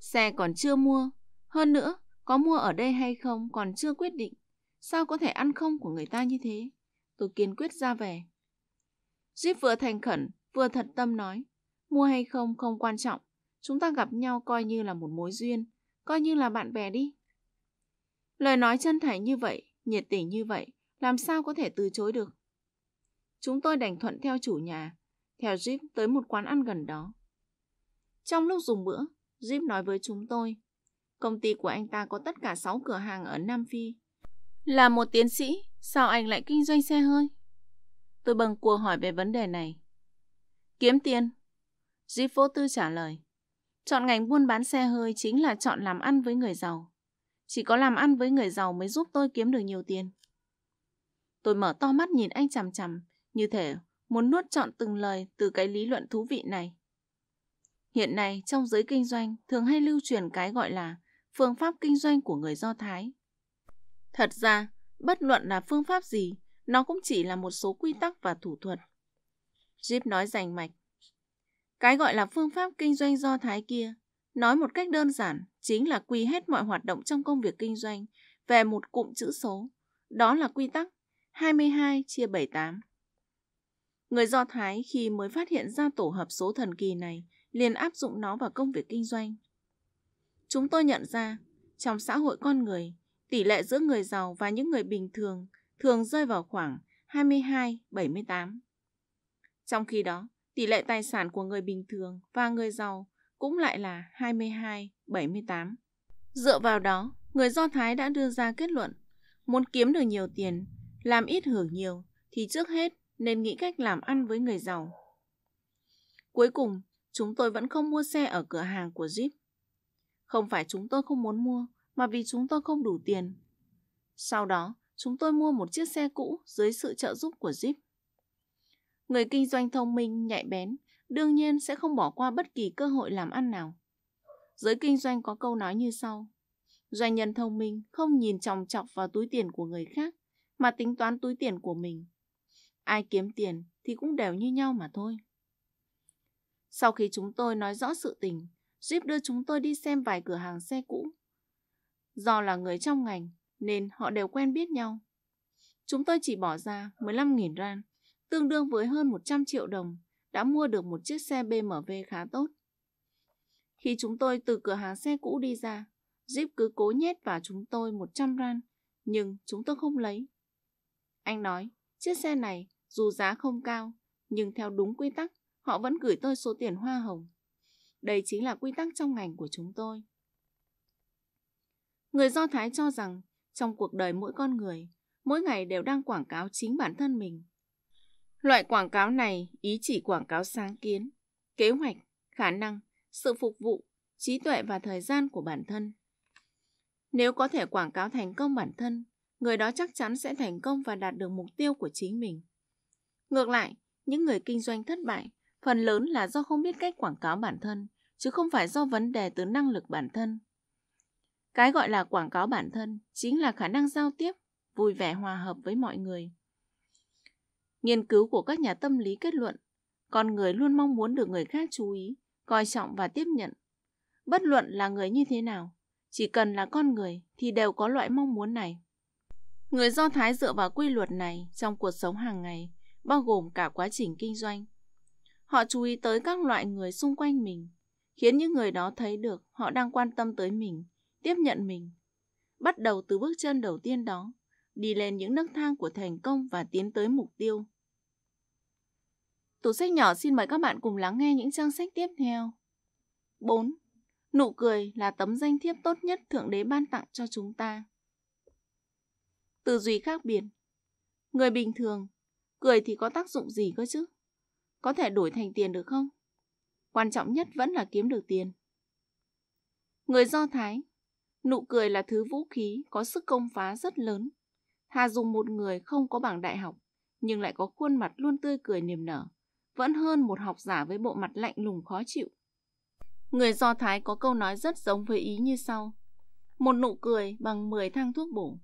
Xe còn chưa mua. Hơn nữa, có mua ở đây hay không còn chưa quyết định. Sao có thể ăn không của người ta như thế? Tôi kiên quyết ra về. Jeep vừa thành khẩn, vừa thật tâm nói. Mua hay không không quan trọng. Chúng ta gặp nhau coi như là một mối duyên, coi như là bạn bè đi. Lời nói chân thành như vậy, nhiệt tình như vậy, làm sao có thể từ chối được. Chúng tôi đành thuận theo chủ nhà, theo Jeep tới một quán ăn gần đó. Trong lúc dùng bữa, Jeep nói với chúng tôi Công ty của anh ta có tất cả 6 cửa hàng ở Nam Phi. Là một tiến sĩ, sao anh lại kinh doanh xe hơi? Tôi bâng cua hỏi về vấn đề này. Kiếm tiền. Di Phô Tư trả lời. Chọn ngành buôn bán xe hơi chính là chọn làm ăn với người giàu. Chỉ có làm ăn với người giàu mới giúp tôi kiếm được nhiều tiền. Tôi mở to mắt nhìn anh chằm chằm, như thể muốn nuốt trọn từng lời từ cái lý luận thú vị này. Hiện nay, trong giới kinh doanh thường hay lưu truyền cái gọi là phương pháp kinh doanh của người Do Thái. Thật ra, bất luận là phương pháp gì, nó cũng chỉ là một số quy tắc và thủ thuật. Jeep nói rành mạch. Cái gọi là phương pháp kinh doanh Do Thái kia, nói một cách đơn giản, chính là quy hết mọi hoạt động trong công việc kinh doanh về một cụm chữ số. Đó là quy tắc 22 chia 78. Người Do Thái khi mới phát hiện ra tổ hợp số thần kỳ này, liền áp dụng nó vào công việc kinh doanh. Chúng tôi nhận ra, trong xã hội con người, tỷ lệ giữa người giàu và những người bình thường thường rơi vào khoảng 22-78. Trong khi đó, tỷ lệ tài sản của người bình thường và người giàu cũng lại là 22-78. Dựa vào đó, người Do Thái đã đưa ra kết luận, muốn kiếm được nhiều tiền, làm ít hưởng nhiều thì trước hết nên nghĩ cách làm ăn với người giàu. Cuối cùng, chúng tôi vẫn không mua xe ở cửa hàng của Jeep không phải chúng tôi không muốn mua, mà vì chúng tôi không đủ tiền. Sau đó, chúng tôi mua một chiếc xe cũ dưới sự trợ giúp của Jeep. Người kinh doanh thông minh, nhạy bén, đương nhiên sẽ không bỏ qua bất kỳ cơ hội làm ăn nào. Giới kinh doanh có câu nói như sau. Doanh nhân thông minh không nhìn chòng chọc vào túi tiền của người khác, mà tính toán túi tiền của mình. Ai kiếm tiền thì cũng đều như nhau mà thôi. Sau khi chúng tôi nói rõ sự tình, Jeep đưa chúng tôi đi xem vài cửa hàng xe cũ. Do là người trong ngành, nên họ đều quen biết nhau. Chúng tôi chỉ bỏ ra 15.000 ran, tương đương với hơn 100 triệu đồng, đã mua được một chiếc xe BMW khá tốt. Khi chúng tôi từ cửa hàng xe cũ đi ra, Jeep cứ cố nhét vào chúng tôi 100 ran, nhưng chúng tôi không lấy. Anh nói, chiếc xe này dù giá không cao, nhưng theo đúng quy tắc, họ vẫn gửi tôi số tiền hoa hồng. Đây chính là quy tắc trong ngành của chúng tôi. Người Do Thái cho rằng trong cuộc đời mỗi con người, mỗi ngày đều đang quảng cáo chính bản thân mình. Loại quảng cáo này ý chỉ quảng cáo sáng kiến, kế hoạch, khả năng, sự phục vụ, trí tuệ và thời gian của bản thân. Nếu có thể quảng cáo thành công bản thân, người đó chắc chắn sẽ thành công và đạt được mục tiêu của chính mình. Ngược lại, những người kinh doanh thất bại phần lớn là do không biết cách quảng cáo bản thân, chứ không phải do vấn đề từ năng lực bản thân. Cái gọi là quảng cáo bản thân chính là khả năng giao tiếp, vui vẻ hòa hợp với mọi người. Nghiên cứu của các nhà tâm lý kết luận, con người luôn mong muốn được người khác chú ý, coi trọng và tiếp nhận. Bất luận là người như thế nào, chỉ cần là con người thì đều có loại mong muốn này. Người Do Thái dựa vào quy luật này trong cuộc sống hàng ngày, bao gồm cả quá trình kinh doanh. Họ chú ý tới các loại người xung quanh mình, khiến những người đó thấy được họ đang quan tâm tới mình, tiếp nhận mình. Bắt đầu từ bước chân đầu tiên đó, đi lên những nấc thang của thành công và tiến tới mục tiêu. Tủ sách nhỏ xin mời các bạn cùng lắng nghe những trang sách tiếp theo. 4. Nụ cười là tấm danh thiếp tốt nhất Thượng Đế ban tặng cho chúng ta. Từ duy khác biệt Người bình thường, cười thì có tác dụng gì cơ chứ? Có thể đổi thành tiền được không? quan trọng nhất vẫn là kiếm được tiền. Người Do Thái, nụ cười là thứ vũ khí có sức công phá rất lớn. Thà dùng một người không có bảng đại học, nhưng lại có khuôn mặt luôn tươi cười niềm nở, vẫn hơn một học giả với bộ mặt lạnh lùng khó chịu. Người Do Thái có câu nói rất giống với ý như sau. Một nụ cười bằng 10 thang thuốc bổ.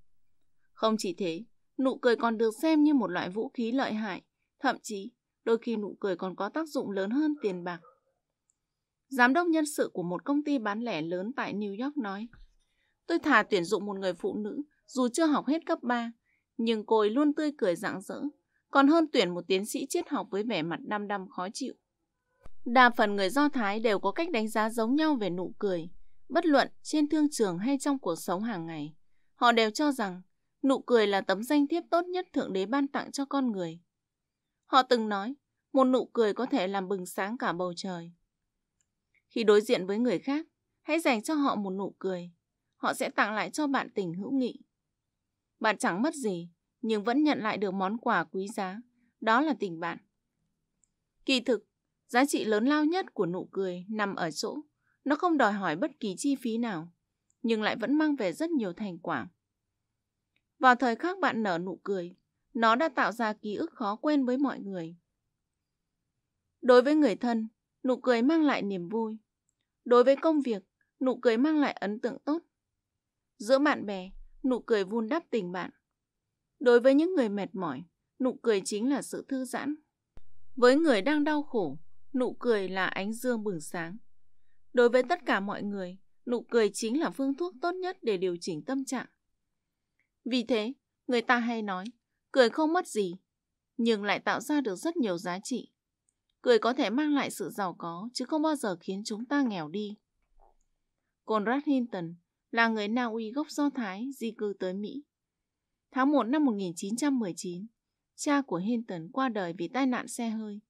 Không chỉ thế, nụ cười còn được xem như một loại vũ khí lợi hại, thậm chí đôi khi nụ cười còn có tác dụng lớn hơn tiền bạc giám đốc nhân sự của một công ty bán lẻ lớn tại New York nói, Tôi thà tuyển dụng một người phụ nữ dù chưa học hết cấp 3, nhưng cô ấy luôn tươi cười rạng rỡ, còn hơn tuyển một tiến sĩ triết học với vẻ mặt đăm đăm khó chịu. Đa phần người Do Thái đều có cách đánh giá giống nhau về nụ cười, bất luận trên thương trường hay trong cuộc sống hàng ngày. Họ đều cho rằng nụ cười là tấm danh thiếp tốt nhất Thượng Đế ban tặng cho con người. Họ từng nói, một nụ cười có thể làm bừng sáng cả bầu trời. Khi đối diện với người khác, hãy dành cho họ một nụ cười. Họ sẽ tặng lại cho bạn tình hữu nghị. Bạn chẳng mất gì, nhưng vẫn nhận lại được món quà quý giá. Đó là tình bạn. Kỳ thực, giá trị lớn lao nhất của nụ cười nằm ở chỗ nó không đòi hỏi bất kỳ chi phí nào, nhưng lại vẫn mang về rất nhiều thành quả. Vào thời khắc bạn nở nụ cười, nó đã tạo ra ký ức khó quên với mọi người. Đối với người thân, nụ cười mang lại niềm vui. Đối với công việc, nụ cười mang lại ấn tượng tốt. Giữa bạn bè, nụ cười vun đắp tình bạn. Đối với những người mệt mỏi, nụ cười chính là sự thư giãn. Với người đang đau khổ, nụ cười là ánh dương bừng sáng. Đối với tất cả mọi người, nụ cười chính là phương thuốc tốt nhất để điều chỉnh tâm trạng. Vì thế, người ta hay nói, cười không mất gì, nhưng lại tạo ra được rất nhiều giá trị. Cười có thể mang lại sự giàu có, chứ không bao giờ khiến chúng ta nghèo đi. Conrad Hinton là người Na Uy gốc Do Thái di cư tới Mỹ. Tháng 1 năm 1919, cha của Hinton qua đời vì tai nạn xe hơi.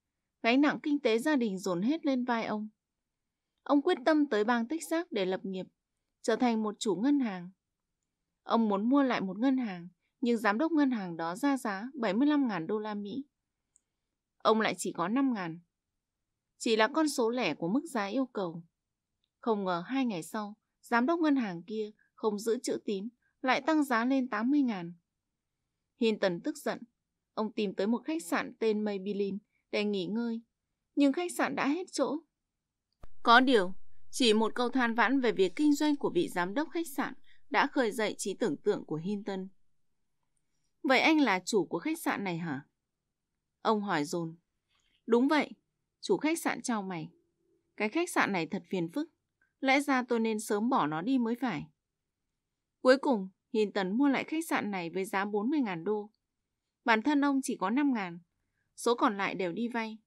Gánh nặng kinh tế gia đình dồn hết lên vai ông. Ông quyết tâm tới bang Texas để lập nghiệp, trở thành một chủ ngân hàng. Ông muốn mua lại một ngân hàng, nhưng giám đốc ngân hàng đó ra giá 75.000 đô la Mỹ ông lại chỉ có 5 ngàn. Chỉ là con số lẻ của mức giá yêu cầu. Không ngờ hai ngày sau, giám đốc ngân hàng kia không giữ chữ tín, lại tăng giá lên 80 ngàn. Hinton tức giận. Ông tìm tới một khách sạn tên Maybelline để nghỉ ngơi, nhưng khách sạn đã hết chỗ. Có điều, chỉ một câu than vãn về việc kinh doanh của vị giám đốc khách sạn đã khởi dậy trí tưởng tượng của Hinton. Vậy anh là chủ của khách sạn này hả? Ông hỏi dồn Đúng vậy, chủ khách sạn chào mày. Cái khách sạn này thật phiền phức. Lẽ ra tôi nên sớm bỏ nó đi mới phải. Cuối cùng, Hinton mua lại khách sạn này với giá 40.000 đô. Bản thân ông chỉ có 5.000, số còn lại đều đi vay.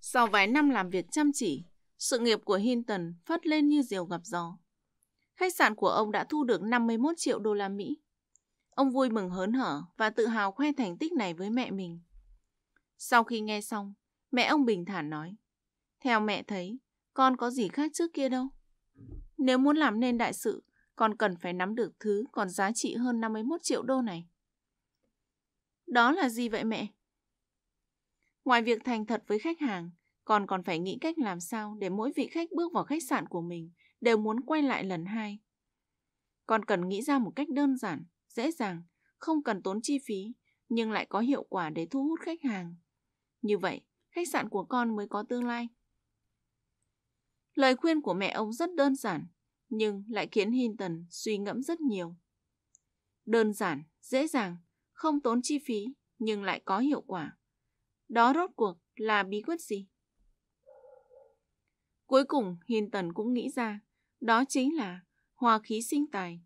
Sau vài năm làm việc chăm chỉ, sự nghiệp của Hinton phát lên như diều gặp gió. Khách sạn của ông đã thu được 51 triệu đô la Mỹ. Ông vui mừng hớn hở và tự hào khoe thành tích này với mẹ mình. Sau khi nghe xong, mẹ ông bình thản nói. Theo mẹ thấy, con có gì khác trước kia đâu. Nếu muốn làm nên đại sự, con cần phải nắm được thứ còn giá trị hơn 51 triệu đô này. Đó là gì vậy mẹ? Ngoài việc thành thật với khách hàng, con còn phải nghĩ cách làm sao để mỗi vị khách bước vào khách sạn của mình đều muốn quay lại lần hai. Con cần nghĩ ra một cách đơn giản, dễ dàng, không cần tốn chi phí, nhưng lại có hiệu quả để thu hút khách hàng. Như vậy, khách sạn của con mới có tương lai. Lời khuyên của mẹ ông rất đơn giản, nhưng lại khiến Hinton suy ngẫm rất nhiều. Đơn giản, dễ dàng, không tốn chi phí, nhưng lại có hiệu quả. Đó rốt cuộc là bí quyết gì? Cuối cùng, Hinton cũng nghĩ ra, đó chính là hòa khí sinh tài.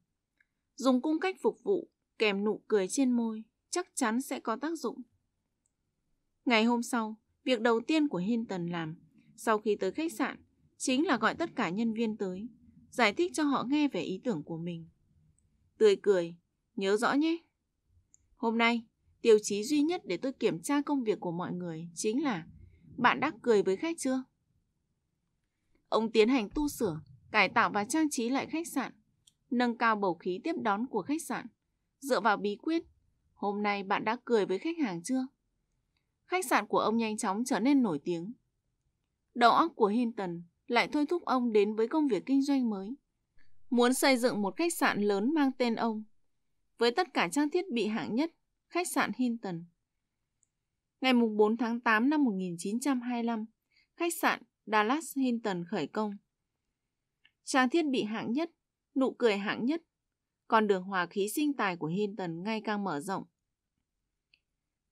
Dùng cung cách phục vụ, kèm nụ cười trên môi, chắc chắn sẽ có tác dụng Ngày hôm sau, việc đầu tiên của Hinton làm sau khi tới khách sạn chính là gọi tất cả nhân viên tới, giải thích cho họ nghe về ý tưởng của mình. Tươi cười, nhớ rõ nhé. Hôm nay, tiêu chí duy nhất để tôi kiểm tra công việc của mọi người chính là bạn đã cười với khách chưa? Ông tiến hành tu sửa, cải tạo và trang trí lại khách sạn, nâng cao bầu khí tiếp đón của khách sạn. Dựa vào bí quyết, hôm nay bạn đã cười với khách hàng chưa? khách sạn của ông nhanh chóng trở nên nổi tiếng. Đầu óc của Hinton lại thôi thúc ông đến với công việc kinh doanh mới. Muốn xây dựng một khách sạn lớn mang tên ông, với tất cả trang thiết bị hạng nhất, khách sạn Hinton. Ngày 4 tháng 8 năm 1925, khách sạn Dallas Hinton khởi công. Trang thiết bị hạng nhất, nụ cười hạng nhất, con đường hòa khí sinh tài của Hinton ngày càng mở rộng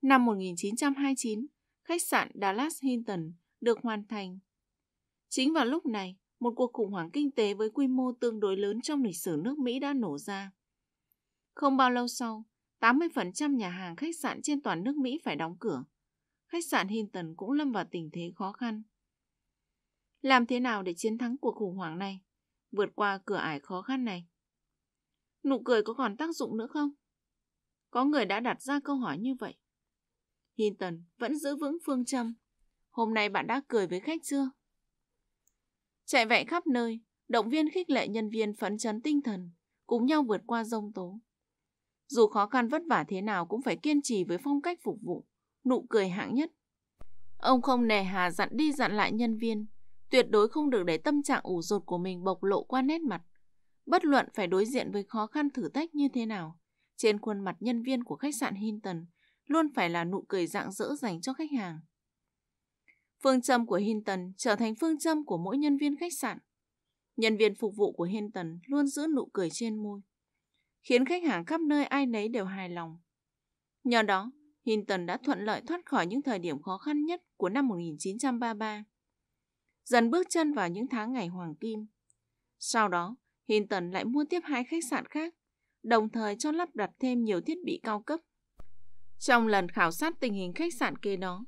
Năm 1929, khách sạn Dallas Hinton được hoàn thành. Chính vào lúc này, một cuộc khủng hoảng kinh tế với quy mô tương đối lớn trong lịch sử nước Mỹ đã nổ ra. Không bao lâu sau, 80% nhà hàng khách sạn trên toàn nước Mỹ phải đóng cửa. Khách sạn Hinton cũng lâm vào tình thế khó khăn. Làm thế nào để chiến thắng cuộc khủng hoảng này, vượt qua cửa ải khó khăn này? Nụ cười có còn tác dụng nữa không? Có người đã đặt ra câu hỏi như vậy. Hinton vẫn giữ vững phương châm. Hôm nay bạn đã cười với khách chưa? Chạy vạy khắp nơi, động viên khích lệ nhân viên phấn chấn tinh thần, cùng nhau vượt qua rông tố. Dù khó khăn vất vả thế nào cũng phải kiên trì với phong cách phục vụ, nụ cười hạng nhất. Ông không nề hà dặn đi dặn lại nhân viên, tuyệt đối không được để tâm trạng ủ rột của mình bộc lộ qua nét mặt. Bất luận phải đối diện với khó khăn thử thách như thế nào, trên khuôn mặt nhân viên của khách sạn Hinton – luôn phải là nụ cười rạng rỡ dành cho khách hàng. Phương châm của Hinton trở thành phương châm của mỗi nhân viên khách sạn. Nhân viên phục vụ của Hinton luôn giữ nụ cười trên môi, khiến khách hàng khắp nơi ai nấy đều hài lòng. Nhờ đó, Hinton đã thuận lợi thoát khỏi những thời điểm khó khăn nhất của năm 1933, dần bước chân vào những tháng ngày hoàng kim. Sau đó, Hinton lại mua tiếp hai khách sạn khác, đồng thời cho lắp đặt thêm nhiều thiết bị cao cấp trong lần khảo sát tình hình khách sạn kia đó,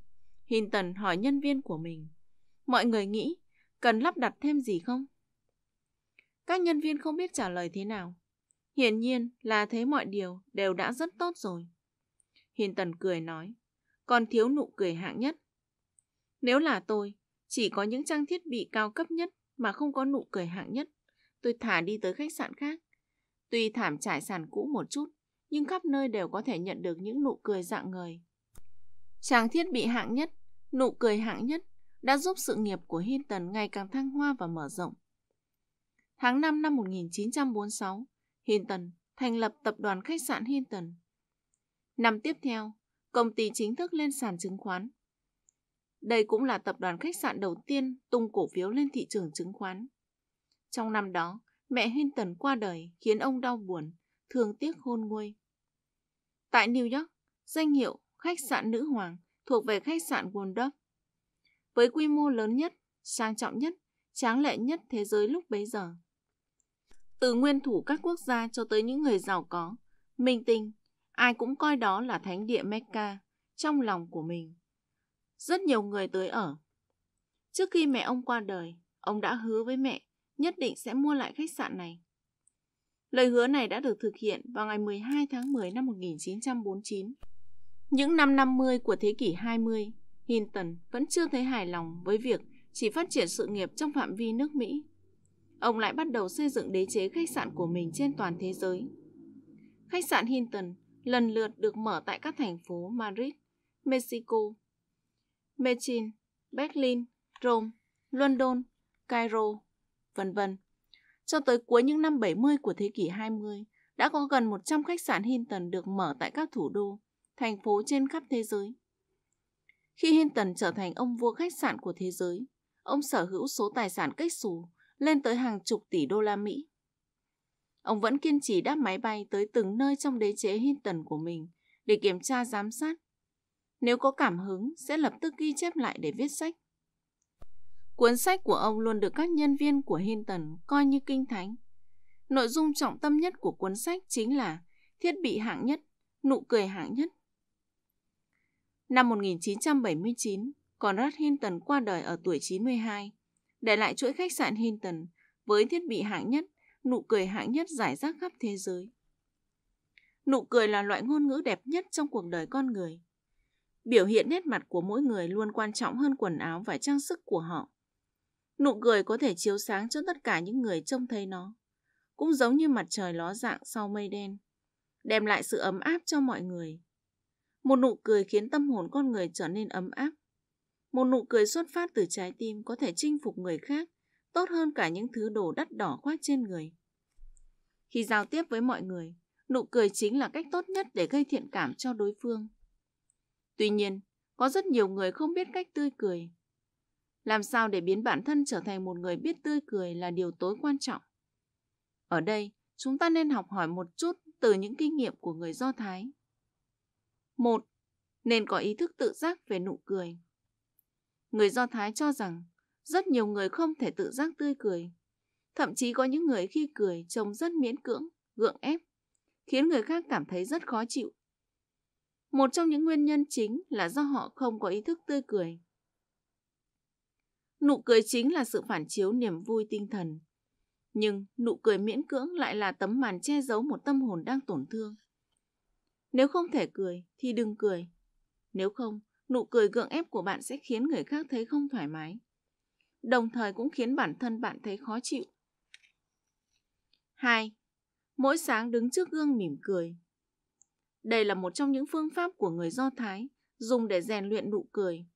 Hinton hỏi nhân viên của mình, mọi người nghĩ cần lắp đặt thêm gì không? Các nhân viên không biết trả lời thế nào. Hiển nhiên là thấy mọi điều đều đã rất tốt rồi. Hinton cười nói, còn thiếu nụ cười hạng nhất. Nếu là tôi, chỉ có những trang thiết bị cao cấp nhất mà không có nụ cười hạng nhất, tôi thả đi tới khách sạn khác. Tuy thảm trải sàn cũ một chút, nhưng khắp nơi đều có thể nhận được những nụ cười dạng người. Trang thiết bị hạng nhất, nụ cười hạng nhất đã giúp sự nghiệp của Hinton ngày càng thăng hoa và mở rộng. Tháng 5 năm 1946, Hinton thành lập tập đoàn khách sạn Hinton. Năm tiếp theo, công ty chính thức lên sàn chứng khoán. Đây cũng là tập đoàn khách sạn đầu tiên tung cổ phiếu lên thị trường chứng khoán. Trong năm đó, mẹ Hinton qua đời khiến ông đau buồn, thương tiếc hôn nguôi. Tại New York, danh hiệu khách sạn nữ hoàng thuộc về khách sạn Waldorf. Với quy mô lớn nhất, sang trọng nhất, tráng lệ nhất thế giới lúc bấy giờ. Từ nguyên thủ các quốc gia cho tới những người giàu có, minh tinh, ai cũng coi đó là thánh địa Mecca trong lòng của mình. Rất nhiều người tới ở. Trước khi mẹ ông qua đời, ông đã hứa với mẹ nhất định sẽ mua lại khách sạn này. Lời hứa này đã được thực hiện vào ngày 12 tháng 10 năm 1949. Những năm 50 của thế kỷ 20, Hinton vẫn chưa thấy hài lòng với việc chỉ phát triển sự nghiệp trong phạm vi nước Mỹ. Ông lại bắt đầu xây dựng đế chế khách sạn của mình trên toàn thế giới. Khách sạn Hinton lần lượt được mở tại các thành phố Madrid, Mexico, Medellin, Berlin, Rome, London, Cairo, vân vân. Cho tới cuối những năm 70 của thế kỷ 20, đã có gần 100 khách sạn Hinton được mở tại các thủ đô, thành phố trên khắp thế giới. Khi Hinton trở thành ông vua khách sạn của thế giới, ông sở hữu số tài sản cách xù lên tới hàng chục tỷ đô la Mỹ. Ông vẫn kiên trì đáp máy bay tới từng nơi trong đế chế Hinton của mình để kiểm tra giám sát. Nếu có cảm hứng, sẽ lập tức ghi chép lại để viết sách. Cuốn sách của ông luôn được các nhân viên của Hinton coi như kinh thánh. Nội dung trọng tâm nhất của cuốn sách chính là thiết bị hạng nhất, nụ cười hạng nhất. Năm 1979, Conrad Hinton qua đời ở tuổi 92, để lại chuỗi khách sạn Hinton với thiết bị hạng nhất, nụ cười hạng nhất giải rác khắp thế giới. Nụ cười là loại ngôn ngữ đẹp nhất trong cuộc đời con người. Biểu hiện nét mặt của mỗi người luôn quan trọng hơn quần áo và trang sức của họ. Nụ cười có thể chiếu sáng cho tất cả những người trông thấy nó, cũng giống như mặt trời ló dạng sau mây đen, đem lại sự ấm áp cho mọi người. Một nụ cười khiến tâm hồn con người trở nên ấm áp. Một nụ cười xuất phát từ trái tim có thể chinh phục người khác tốt hơn cả những thứ đồ đắt đỏ khoác trên người. Khi giao tiếp với mọi người, nụ cười chính là cách tốt nhất để gây thiện cảm cho đối phương. Tuy nhiên, có rất nhiều người không biết cách tươi cười, làm sao để biến bản thân trở thành một người biết tươi cười là điều tối quan trọng. Ở đây, chúng ta nên học hỏi một chút từ những kinh nghiệm của người Do Thái. Một, Nên có ý thức tự giác về nụ cười. Người Do Thái cho rằng rất nhiều người không thể tự giác tươi cười. Thậm chí có những người khi cười trông rất miễn cưỡng, gượng ép, khiến người khác cảm thấy rất khó chịu. Một trong những nguyên nhân chính là do họ không có ý thức tươi cười. Nụ cười chính là sự phản chiếu niềm vui tinh thần. Nhưng nụ cười miễn cưỡng lại là tấm màn che giấu một tâm hồn đang tổn thương. Nếu không thể cười thì đừng cười. Nếu không, nụ cười gượng ép của bạn sẽ khiến người khác thấy không thoải mái. Đồng thời cũng khiến bản thân bạn thấy khó chịu. 2. Mỗi sáng đứng trước gương mỉm cười. Đây là một trong những phương pháp của người Do Thái dùng để rèn luyện nụ cười.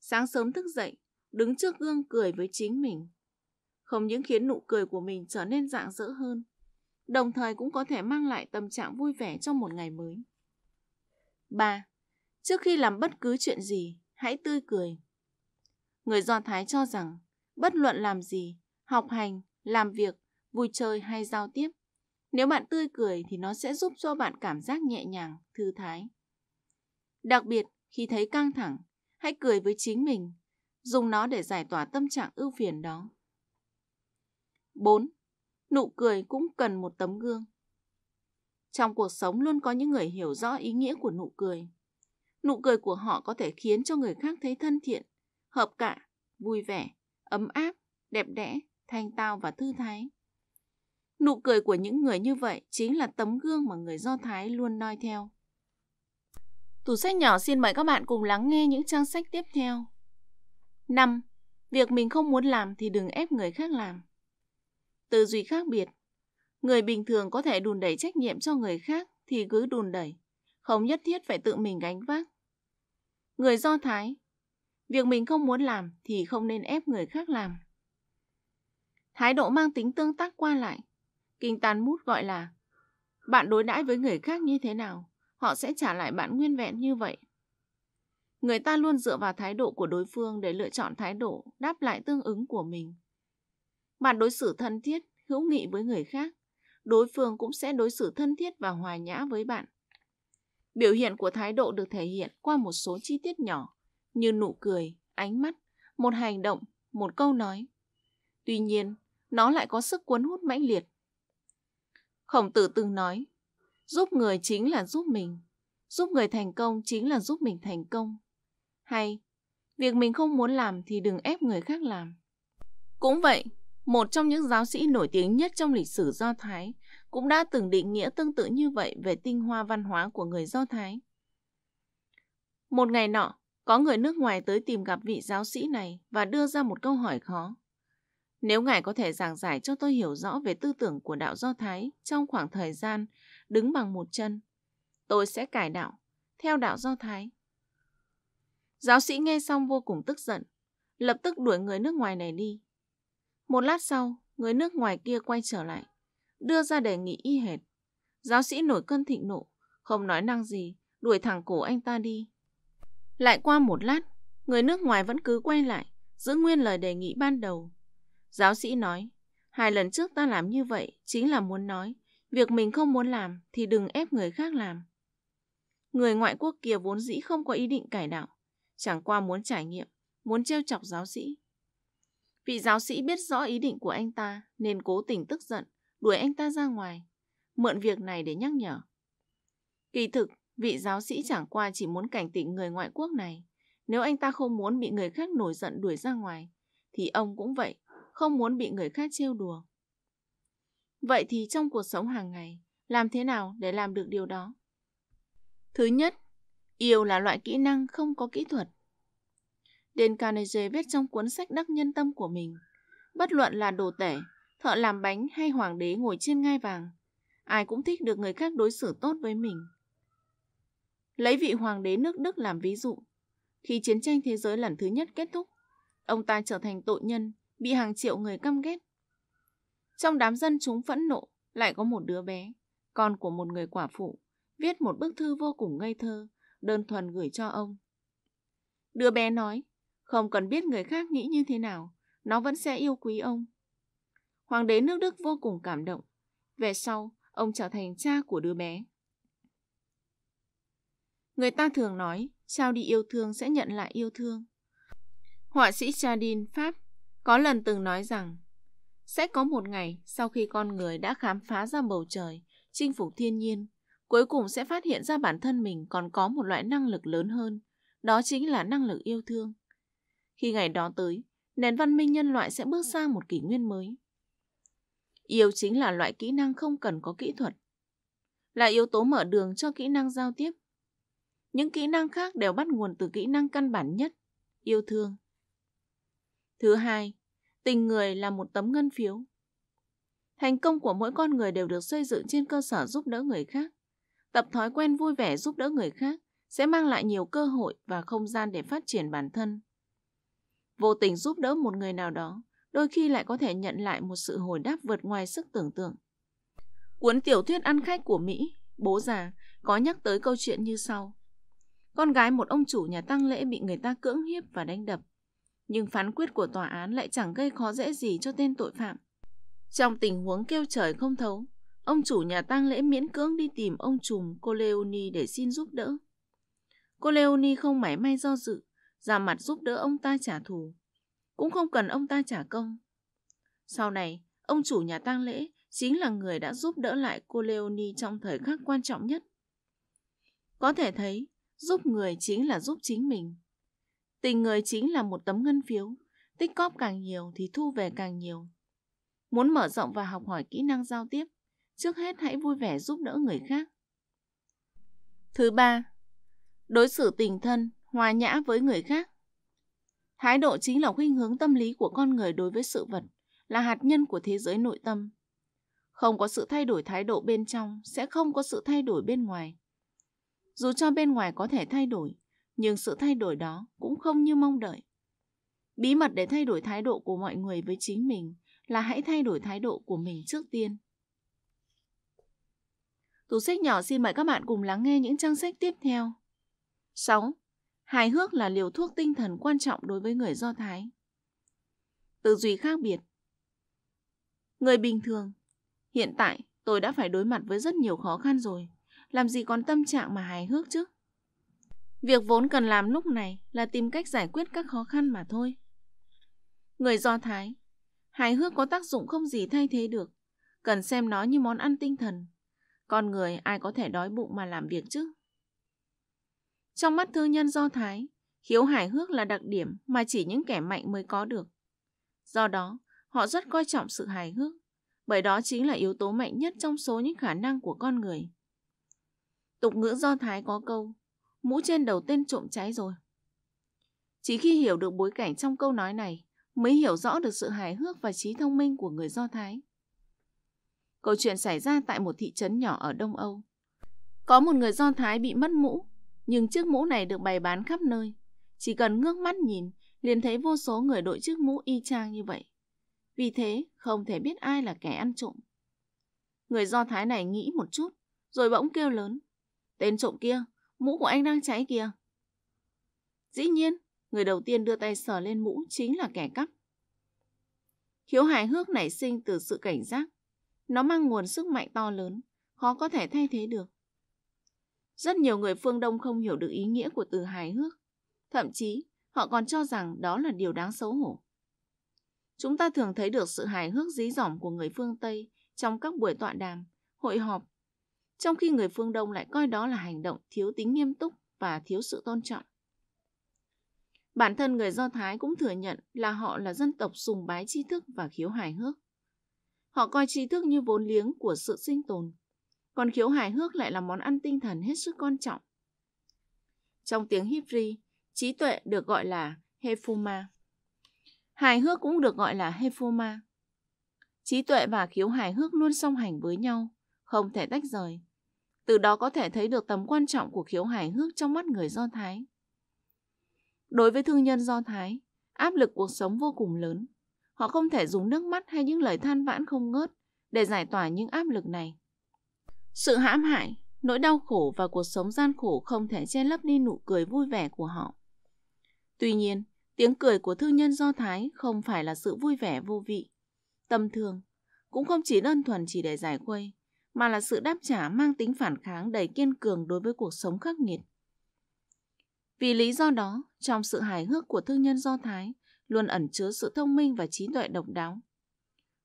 Sáng sớm thức dậy, đứng trước gương cười với chính mình. Không những khiến nụ cười của mình trở nên rạng rỡ hơn, đồng thời cũng có thể mang lại tâm trạng vui vẻ trong một ngày mới. 3. Trước khi làm bất cứ chuyện gì, hãy tươi cười. Người Do Thái cho rằng, bất luận làm gì, học hành, làm việc, vui chơi hay giao tiếp, nếu bạn tươi cười thì nó sẽ giúp cho bạn cảm giác nhẹ nhàng, thư thái. Đặc biệt, khi thấy căng thẳng, hãy cười với chính mình dùng nó để giải tỏa tâm trạng ưu phiền đó. 4. Nụ cười cũng cần một tấm gương. Trong cuộc sống luôn có những người hiểu rõ ý nghĩa của nụ cười. Nụ cười của họ có thể khiến cho người khác thấy thân thiện, hợp cả, vui vẻ, ấm áp, đẹp đẽ, thanh tao và thư thái. Nụ cười của những người như vậy chính là tấm gương mà người Do Thái luôn noi theo. Tủ sách nhỏ xin mời các bạn cùng lắng nghe những trang sách tiếp theo. 5. Việc mình không muốn làm thì đừng ép người khác làm. Tư duy khác biệt. Người bình thường có thể đùn đẩy trách nhiệm cho người khác thì cứ đùn đẩy, không nhất thiết phải tự mình gánh vác. Người Do Thái. Việc mình không muốn làm thì không nên ép người khác làm. Thái độ mang tính tương tác qua lại. Kinh Tàn Mút gọi là bạn đối đãi với người khác như thế nào, họ sẽ trả lại bạn nguyên vẹn như vậy. Người ta luôn dựa vào thái độ của đối phương để lựa chọn thái độ đáp lại tương ứng của mình. Bạn đối xử thân thiết, hữu nghị với người khác, đối phương cũng sẽ đối xử thân thiết và hòa nhã với bạn. Biểu hiện của thái độ được thể hiện qua một số chi tiết nhỏ như nụ cười, ánh mắt, một hành động, một câu nói. Tuy nhiên, nó lại có sức cuốn hút mãnh liệt. Khổng tử từng nói, giúp người chính là giúp mình, giúp người thành công chính là giúp mình thành công. Hay, việc mình không muốn làm thì đừng ép người khác làm. Cũng vậy, một trong những giáo sĩ nổi tiếng nhất trong lịch sử Do Thái cũng đã từng định nghĩa tương tự như vậy về tinh hoa văn hóa của người Do Thái. Một ngày nọ, có người nước ngoài tới tìm gặp vị giáo sĩ này và đưa ra một câu hỏi khó. Nếu ngài có thể giảng giải cho tôi hiểu rõ về tư tưởng của đạo Do Thái trong khoảng thời gian đứng bằng một chân, tôi sẽ cải đạo theo đạo Do Thái. Giáo sĩ nghe xong vô cùng tức giận, lập tức đuổi người nước ngoài này đi. Một lát sau, người nước ngoài kia quay trở lại, đưa ra đề nghị y hệt. Giáo sĩ nổi cơn thịnh nộ, không nói năng gì, đuổi thẳng cổ anh ta đi. Lại qua một lát, người nước ngoài vẫn cứ quay lại, giữ nguyên lời đề nghị ban đầu. Giáo sĩ nói, hai lần trước ta làm như vậy chính là muốn nói, việc mình không muốn làm thì đừng ép người khác làm. Người ngoại quốc kia vốn dĩ không có ý định cải đạo, chẳng qua muốn trải nghiệm, muốn trêu chọc giáo sĩ. Vị giáo sĩ biết rõ ý định của anh ta nên cố tình tức giận, đuổi anh ta ra ngoài, mượn việc này để nhắc nhở. Kỳ thực, vị giáo sĩ chẳng qua chỉ muốn cảnh tỉnh người ngoại quốc này. Nếu anh ta không muốn bị người khác nổi giận đuổi ra ngoài, thì ông cũng vậy, không muốn bị người khác trêu đùa. Vậy thì trong cuộc sống hàng ngày, làm thế nào để làm được điều đó? Thứ nhất, Yêu là loại kỹ năng không có kỹ thuật. Đền Carnegie viết trong cuốn sách Đắc Nhân Tâm của mình, bất luận là đồ tể, thợ làm bánh hay hoàng đế ngồi trên ngai vàng, ai cũng thích được người khác đối xử tốt với mình. Lấy vị hoàng đế nước Đức làm ví dụ, khi chiến tranh thế giới lần thứ nhất kết thúc, ông ta trở thành tội nhân, bị hàng triệu người căm ghét. Trong đám dân chúng phẫn nộ, lại có một đứa bé, con của một người quả phụ, viết một bức thư vô cùng ngây thơ, đơn thuần gửi cho ông. Đứa bé nói, không cần biết người khác nghĩ như thế nào, nó vẫn sẽ yêu quý ông. Hoàng đế nước Đức vô cùng cảm động. Về sau, ông trở thành cha của đứa bé. Người ta thường nói, sao đi yêu thương sẽ nhận lại yêu thương. Họa sĩ Chardin Pháp có lần từng nói rằng, sẽ có một ngày sau khi con người đã khám phá ra bầu trời, chinh phục thiên nhiên, cuối cùng sẽ phát hiện ra bản thân mình còn có một loại năng lực lớn hơn, đó chính là năng lực yêu thương. Khi ngày đó tới, nền văn minh nhân loại sẽ bước sang một kỷ nguyên mới. Yêu chính là loại kỹ năng không cần có kỹ thuật, là yếu tố mở đường cho kỹ năng giao tiếp. Những kỹ năng khác đều bắt nguồn từ kỹ năng căn bản nhất, yêu thương. Thứ hai, tình người là một tấm ngân phiếu. Thành công của mỗi con người đều được xây dựng trên cơ sở giúp đỡ người khác. Tập thói quen vui vẻ giúp đỡ người khác sẽ mang lại nhiều cơ hội và không gian để phát triển bản thân. Vô tình giúp đỡ một người nào đó, đôi khi lại có thể nhận lại một sự hồi đáp vượt ngoài sức tưởng tượng. Cuốn tiểu thuyết ăn khách của Mỹ, Bố già, có nhắc tới câu chuyện như sau. Con gái một ông chủ nhà tăng lễ bị người ta cưỡng hiếp và đánh đập. Nhưng phán quyết của tòa án lại chẳng gây khó dễ gì cho tên tội phạm. Trong tình huống kêu trời không thấu, Ông chủ nhà tang lễ miễn cưỡng đi tìm ông trùm cô Leonie để xin giúp đỡ. Cô Leonie không mảy may do dự, ra mặt giúp đỡ ông ta trả thù. Cũng không cần ông ta trả công. Sau này, ông chủ nhà tang lễ chính là người đã giúp đỡ lại cô Leonie trong thời khắc quan trọng nhất. Có thể thấy, giúp người chính là giúp chính mình. Tình người chính là một tấm ngân phiếu, tích cóp càng nhiều thì thu về càng nhiều. Muốn mở rộng và học hỏi kỹ năng giao tiếp, trước hết hãy vui vẻ giúp đỡ người khác. Thứ ba, đối xử tình thân, hòa nhã với người khác. Thái độ chính là khuynh hướng tâm lý của con người đối với sự vật, là hạt nhân của thế giới nội tâm. Không có sự thay đổi thái độ bên trong sẽ không có sự thay đổi bên ngoài. Dù cho bên ngoài có thể thay đổi, nhưng sự thay đổi đó cũng không như mong đợi. Bí mật để thay đổi thái độ của mọi người với chính mình là hãy thay đổi thái độ của mình trước tiên. Tủ sách nhỏ xin mời các bạn cùng lắng nghe những trang sách tiếp theo. 6. Hài hước là liều thuốc tinh thần quan trọng đối với người Do Thái. Tư duy khác biệt Người bình thường Hiện tại tôi đã phải đối mặt với rất nhiều khó khăn rồi Làm gì còn tâm trạng mà hài hước chứ Việc vốn cần làm lúc này là tìm cách giải quyết các khó khăn mà thôi Người Do Thái Hài hước có tác dụng không gì thay thế được Cần xem nó như món ăn tinh thần con người ai có thể đói bụng mà làm việc chứ? Trong mắt thư nhân Do Thái, khiếu hài hước là đặc điểm mà chỉ những kẻ mạnh mới có được. Do đó, họ rất coi trọng sự hài hước, bởi đó chính là yếu tố mạnh nhất trong số những khả năng của con người. Tục ngữ Do Thái có câu, mũ trên đầu tên trộm cháy rồi. Chỉ khi hiểu được bối cảnh trong câu nói này, mới hiểu rõ được sự hài hước và trí thông minh của người Do Thái. Câu chuyện xảy ra tại một thị trấn nhỏ ở Đông Âu. Có một người Do Thái bị mất mũ, nhưng chiếc mũ này được bày bán khắp nơi. Chỉ cần ngước mắt nhìn, liền thấy vô số người đội chiếc mũ y chang như vậy. Vì thế, không thể biết ai là kẻ ăn trộm. Người Do Thái này nghĩ một chút, rồi bỗng kêu lớn. Tên trộm kia, mũ của anh đang cháy kìa. Dĩ nhiên, người đầu tiên đưa tay sờ lên mũ chính là kẻ cắp. Khiếu hài hước nảy sinh từ sự cảnh giác nó mang nguồn sức mạnh to lớn, khó có thể thay thế được. Rất nhiều người phương Đông không hiểu được ý nghĩa của từ hài hước. Thậm chí, họ còn cho rằng đó là điều đáng xấu hổ. Chúng ta thường thấy được sự hài hước dí dỏm của người phương Tây trong các buổi tọa đàm, hội họp, trong khi người phương Đông lại coi đó là hành động thiếu tính nghiêm túc và thiếu sự tôn trọng. Bản thân người Do Thái cũng thừa nhận là họ là dân tộc sùng bái tri thức và khiếu hài hước. Họ coi trí thức như vốn liếng của sự sinh tồn. Còn khiếu hài hước lại là món ăn tinh thần hết sức quan trọng. Trong tiếng Hebrew, trí tuệ được gọi là Hefuma. Hài hước cũng được gọi là Hefuma. Trí tuệ và khiếu hài hước luôn song hành với nhau, không thể tách rời. Từ đó có thể thấy được tầm quan trọng của khiếu hài hước trong mắt người Do Thái. Đối với thương nhân Do Thái, áp lực cuộc sống vô cùng lớn. Họ không thể dùng nước mắt hay những lời than vãn không ngớt để giải tỏa những áp lực này. Sự hãm hại, nỗi đau khổ và cuộc sống gian khổ không thể che lấp đi nụ cười vui vẻ của họ. Tuy nhiên, tiếng cười của thương nhân Do Thái không phải là sự vui vẻ vô vị. Tâm thương cũng không chỉ đơn thuần chỉ để giải khuây, mà là sự đáp trả mang tính phản kháng đầy kiên cường đối với cuộc sống khắc nghiệt. Vì lý do đó, trong sự hài hước của thương nhân Do Thái, luôn ẩn chứa sự thông minh và trí tuệ độc đáo.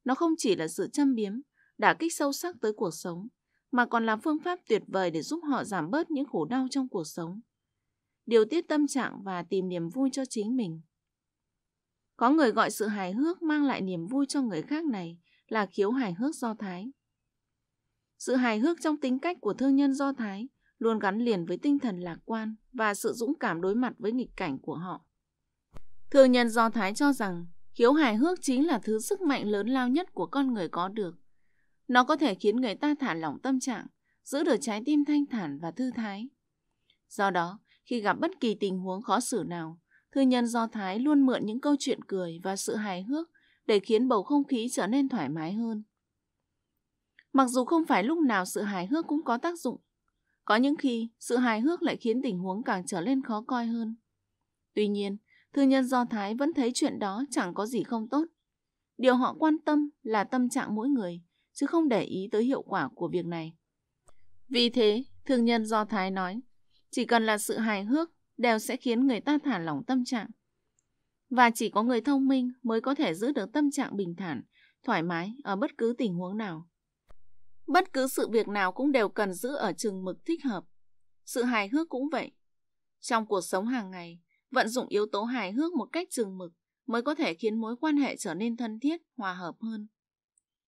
Nó không chỉ là sự châm biếm, đả kích sâu sắc tới cuộc sống, mà còn là phương pháp tuyệt vời để giúp họ giảm bớt những khổ đau trong cuộc sống, điều tiết tâm trạng và tìm niềm vui cho chính mình. Có người gọi sự hài hước mang lại niềm vui cho người khác này là khiếu hài hước do Thái. Sự hài hước trong tính cách của thương nhân do Thái luôn gắn liền với tinh thần lạc quan và sự dũng cảm đối mặt với nghịch cảnh của họ. Thương nhân Do Thái cho rằng khiếu hài hước chính là thứ sức mạnh lớn lao nhất của con người có được. Nó có thể khiến người ta thả lỏng tâm trạng, giữ được trái tim thanh thản và thư thái. Do đó, khi gặp bất kỳ tình huống khó xử nào, thư nhân Do Thái luôn mượn những câu chuyện cười và sự hài hước để khiến bầu không khí trở nên thoải mái hơn. Mặc dù không phải lúc nào sự hài hước cũng có tác dụng, có những khi sự hài hước lại khiến tình huống càng trở nên khó coi hơn. Tuy nhiên, thư nhân Do Thái vẫn thấy chuyện đó chẳng có gì không tốt. Điều họ quan tâm là tâm trạng mỗi người, chứ không để ý tới hiệu quả của việc này. Vì thế, thương nhân Do Thái nói, chỉ cần là sự hài hước đều sẽ khiến người ta thả lỏng tâm trạng. Và chỉ có người thông minh mới có thể giữ được tâm trạng bình thản, thoải mái ở bất cứ tình huống nào. Bất cứ sự việc nào cũng đều cần giữ ở chừng mực thích hợp. Sự hài hước cũng vậy. Trong cuộc sống hàng ngày, vận dụng yếu tố hài hước một cách chừng mực mới có thể khiến mối quan hệ trở nên thân thiết, hòa hợp hơn.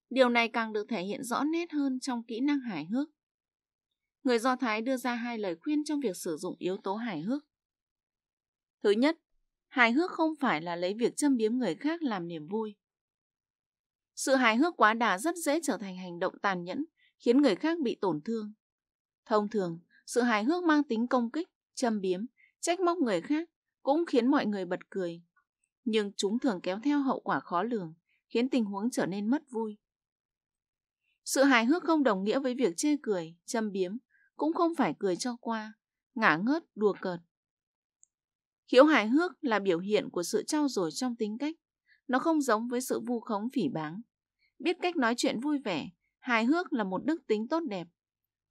Điều này càng được thể hiện rõ nét hơn trong kỹ năng hài hước. Người Do Thái đưa ra hai lời khuyên trong việc sử dụng yếu tố hài hước. Thứ nhất, hài hước không phải là lấy việc châm biếm người khác làm niềm vui. Sự hài hước quá đà rất dễ trở thành hành động tàn nhẫn, khiến người khác bị tổn thương. Thông thường, sự hài hước mang tính công kích, châm biếm, trách móc người khác cũng khiến mọi người bật cười. Nhưng chúng thường kéo theo hậu quả khó lường, khiến tình huống trở nên mất vui. Sự hài hước không đồng nghĩa với việc chê cười, châm biếm, cũng không phải cười cho qua, ngả ngớt, đùa cợt. Khiếu hài hước là biểu hiện của sự trao dồi trong tính cách. Nó không giống với sự vu khống phỉ báng. Biết cách nói chuyện vui vẻ, hài hước là một đức tính tốt đẹp,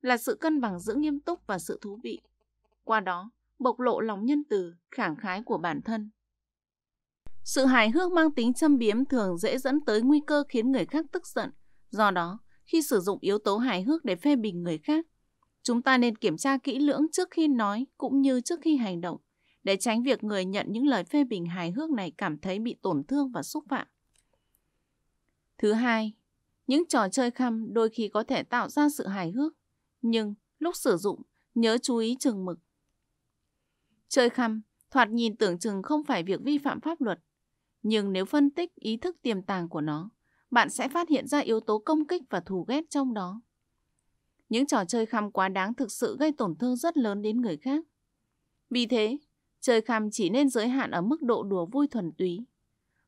là sự cân bằng giữa nghiêm túc và sự thú vị. Qua đó, bộc lộ lòng nhân từ, khẳng khái của bản thân. Sự hài hước mang tính châm biếm thường dễ dẫn tới nguy cơ khiến người khác tức giận. Do đó, khi sử dụng yếu tố hài hước để phê bình người khác, chúng ta nên kiểm tra kỹ lưỡng trước khi nói cũng như trước khi hành động, để tránh việc người nhận những lời phê bình hài hước này cảm thấy bị tổn thương và xúc phạm. Thứ hai, những trò chơi khăm đôi khi có thể tạo ra sự hài hước, nhưng lúc sử dụng, nhớ chú ý chừng mực Chơi khăm, thoạt nhìn tưởng chừng không phải việc vi phạm pháp luật. Nhưng nếu phân tích ý thức tiềm tàng của nó, bạn sẽ phát hiện ra yếu tố công kích và thù ghét trong đó. Những trò chơi khăm quá đáng thực sự gây tổn thương rất lớn đến người khác. Vì thế, chơi khăm chỉ nên giới hạn ở mức độ đùa vui thuần túy.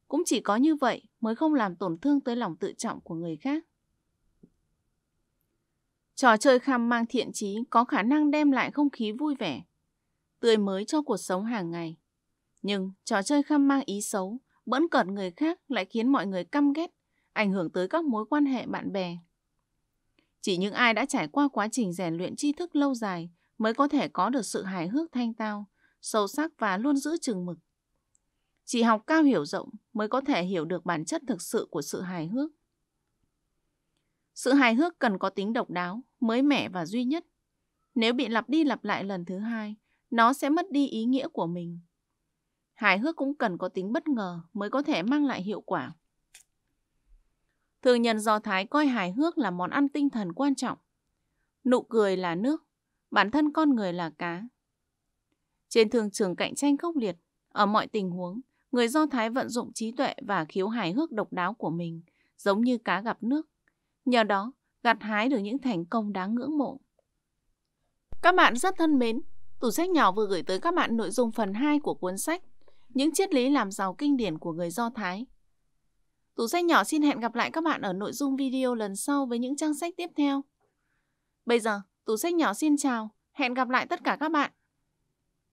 Cũng chỉ có như vậy mới không làm tổn thương tới lòng tự trọng của người khác. Trò chơi khăm mang thiện trí có khả năng đem lại không khí vui vẻ, tươi mới cho cuộc sống hàng ngày. Nhưng trò chơi khăm mang ý xấu, bỡn cợt người khác lại khiến mọi người căm ghét, ảnh hưởng tới các mối quan hệ bạn bè. Chỉ những ai đã trải qua quá trình rèn luyện tri thức lâu dài mới có thể có được sự hài hước thanh tao, sâu sắc và luôn giữ chừng mực. Chỉ học cao hiểu rộng mới có thể hiểu được bản chất thực sự của sự hài hước. Sự hài hước cần có tính độc đáo, mới mẻ và duy nhất. Nếu bị lặp đi lặp lại lần thứ hai, nó sẽ mất đi ý nghĩa của mình. Hài hước cũng cần có tính bất ngờ mới có thể mang lại hiệu quả. Thường nhân Do Thái coi hài hước là món ăn tinh thần quan trọng. Nụ cười là nước, bản thân con người là cá. Trên thương trường cạnh tranh khốc liệt, ở mọi tình huống, người Do Thái vận dụng trí tuệ và khiếu hài hước độc đáo của mình, giống như cá gặp nước. Nhờ đó, gặt hái được những thành công đáng ngưỡng mộ. Các bạn rất thân mến, Tủ sách nhỏ vừa gửi tới các bạn nội dung phần 2 của cuốn sách Những triết lý làm giàu kinh điển của người Do Thái. Tủ sách nhỏ xin hẹn gặp lại các bạn ở nội dung video lần sau với những trang sách tiếp theo. Bây giờ, tủ sách nhỏ xin chào, hẹn gặp lại tất cả các bạn.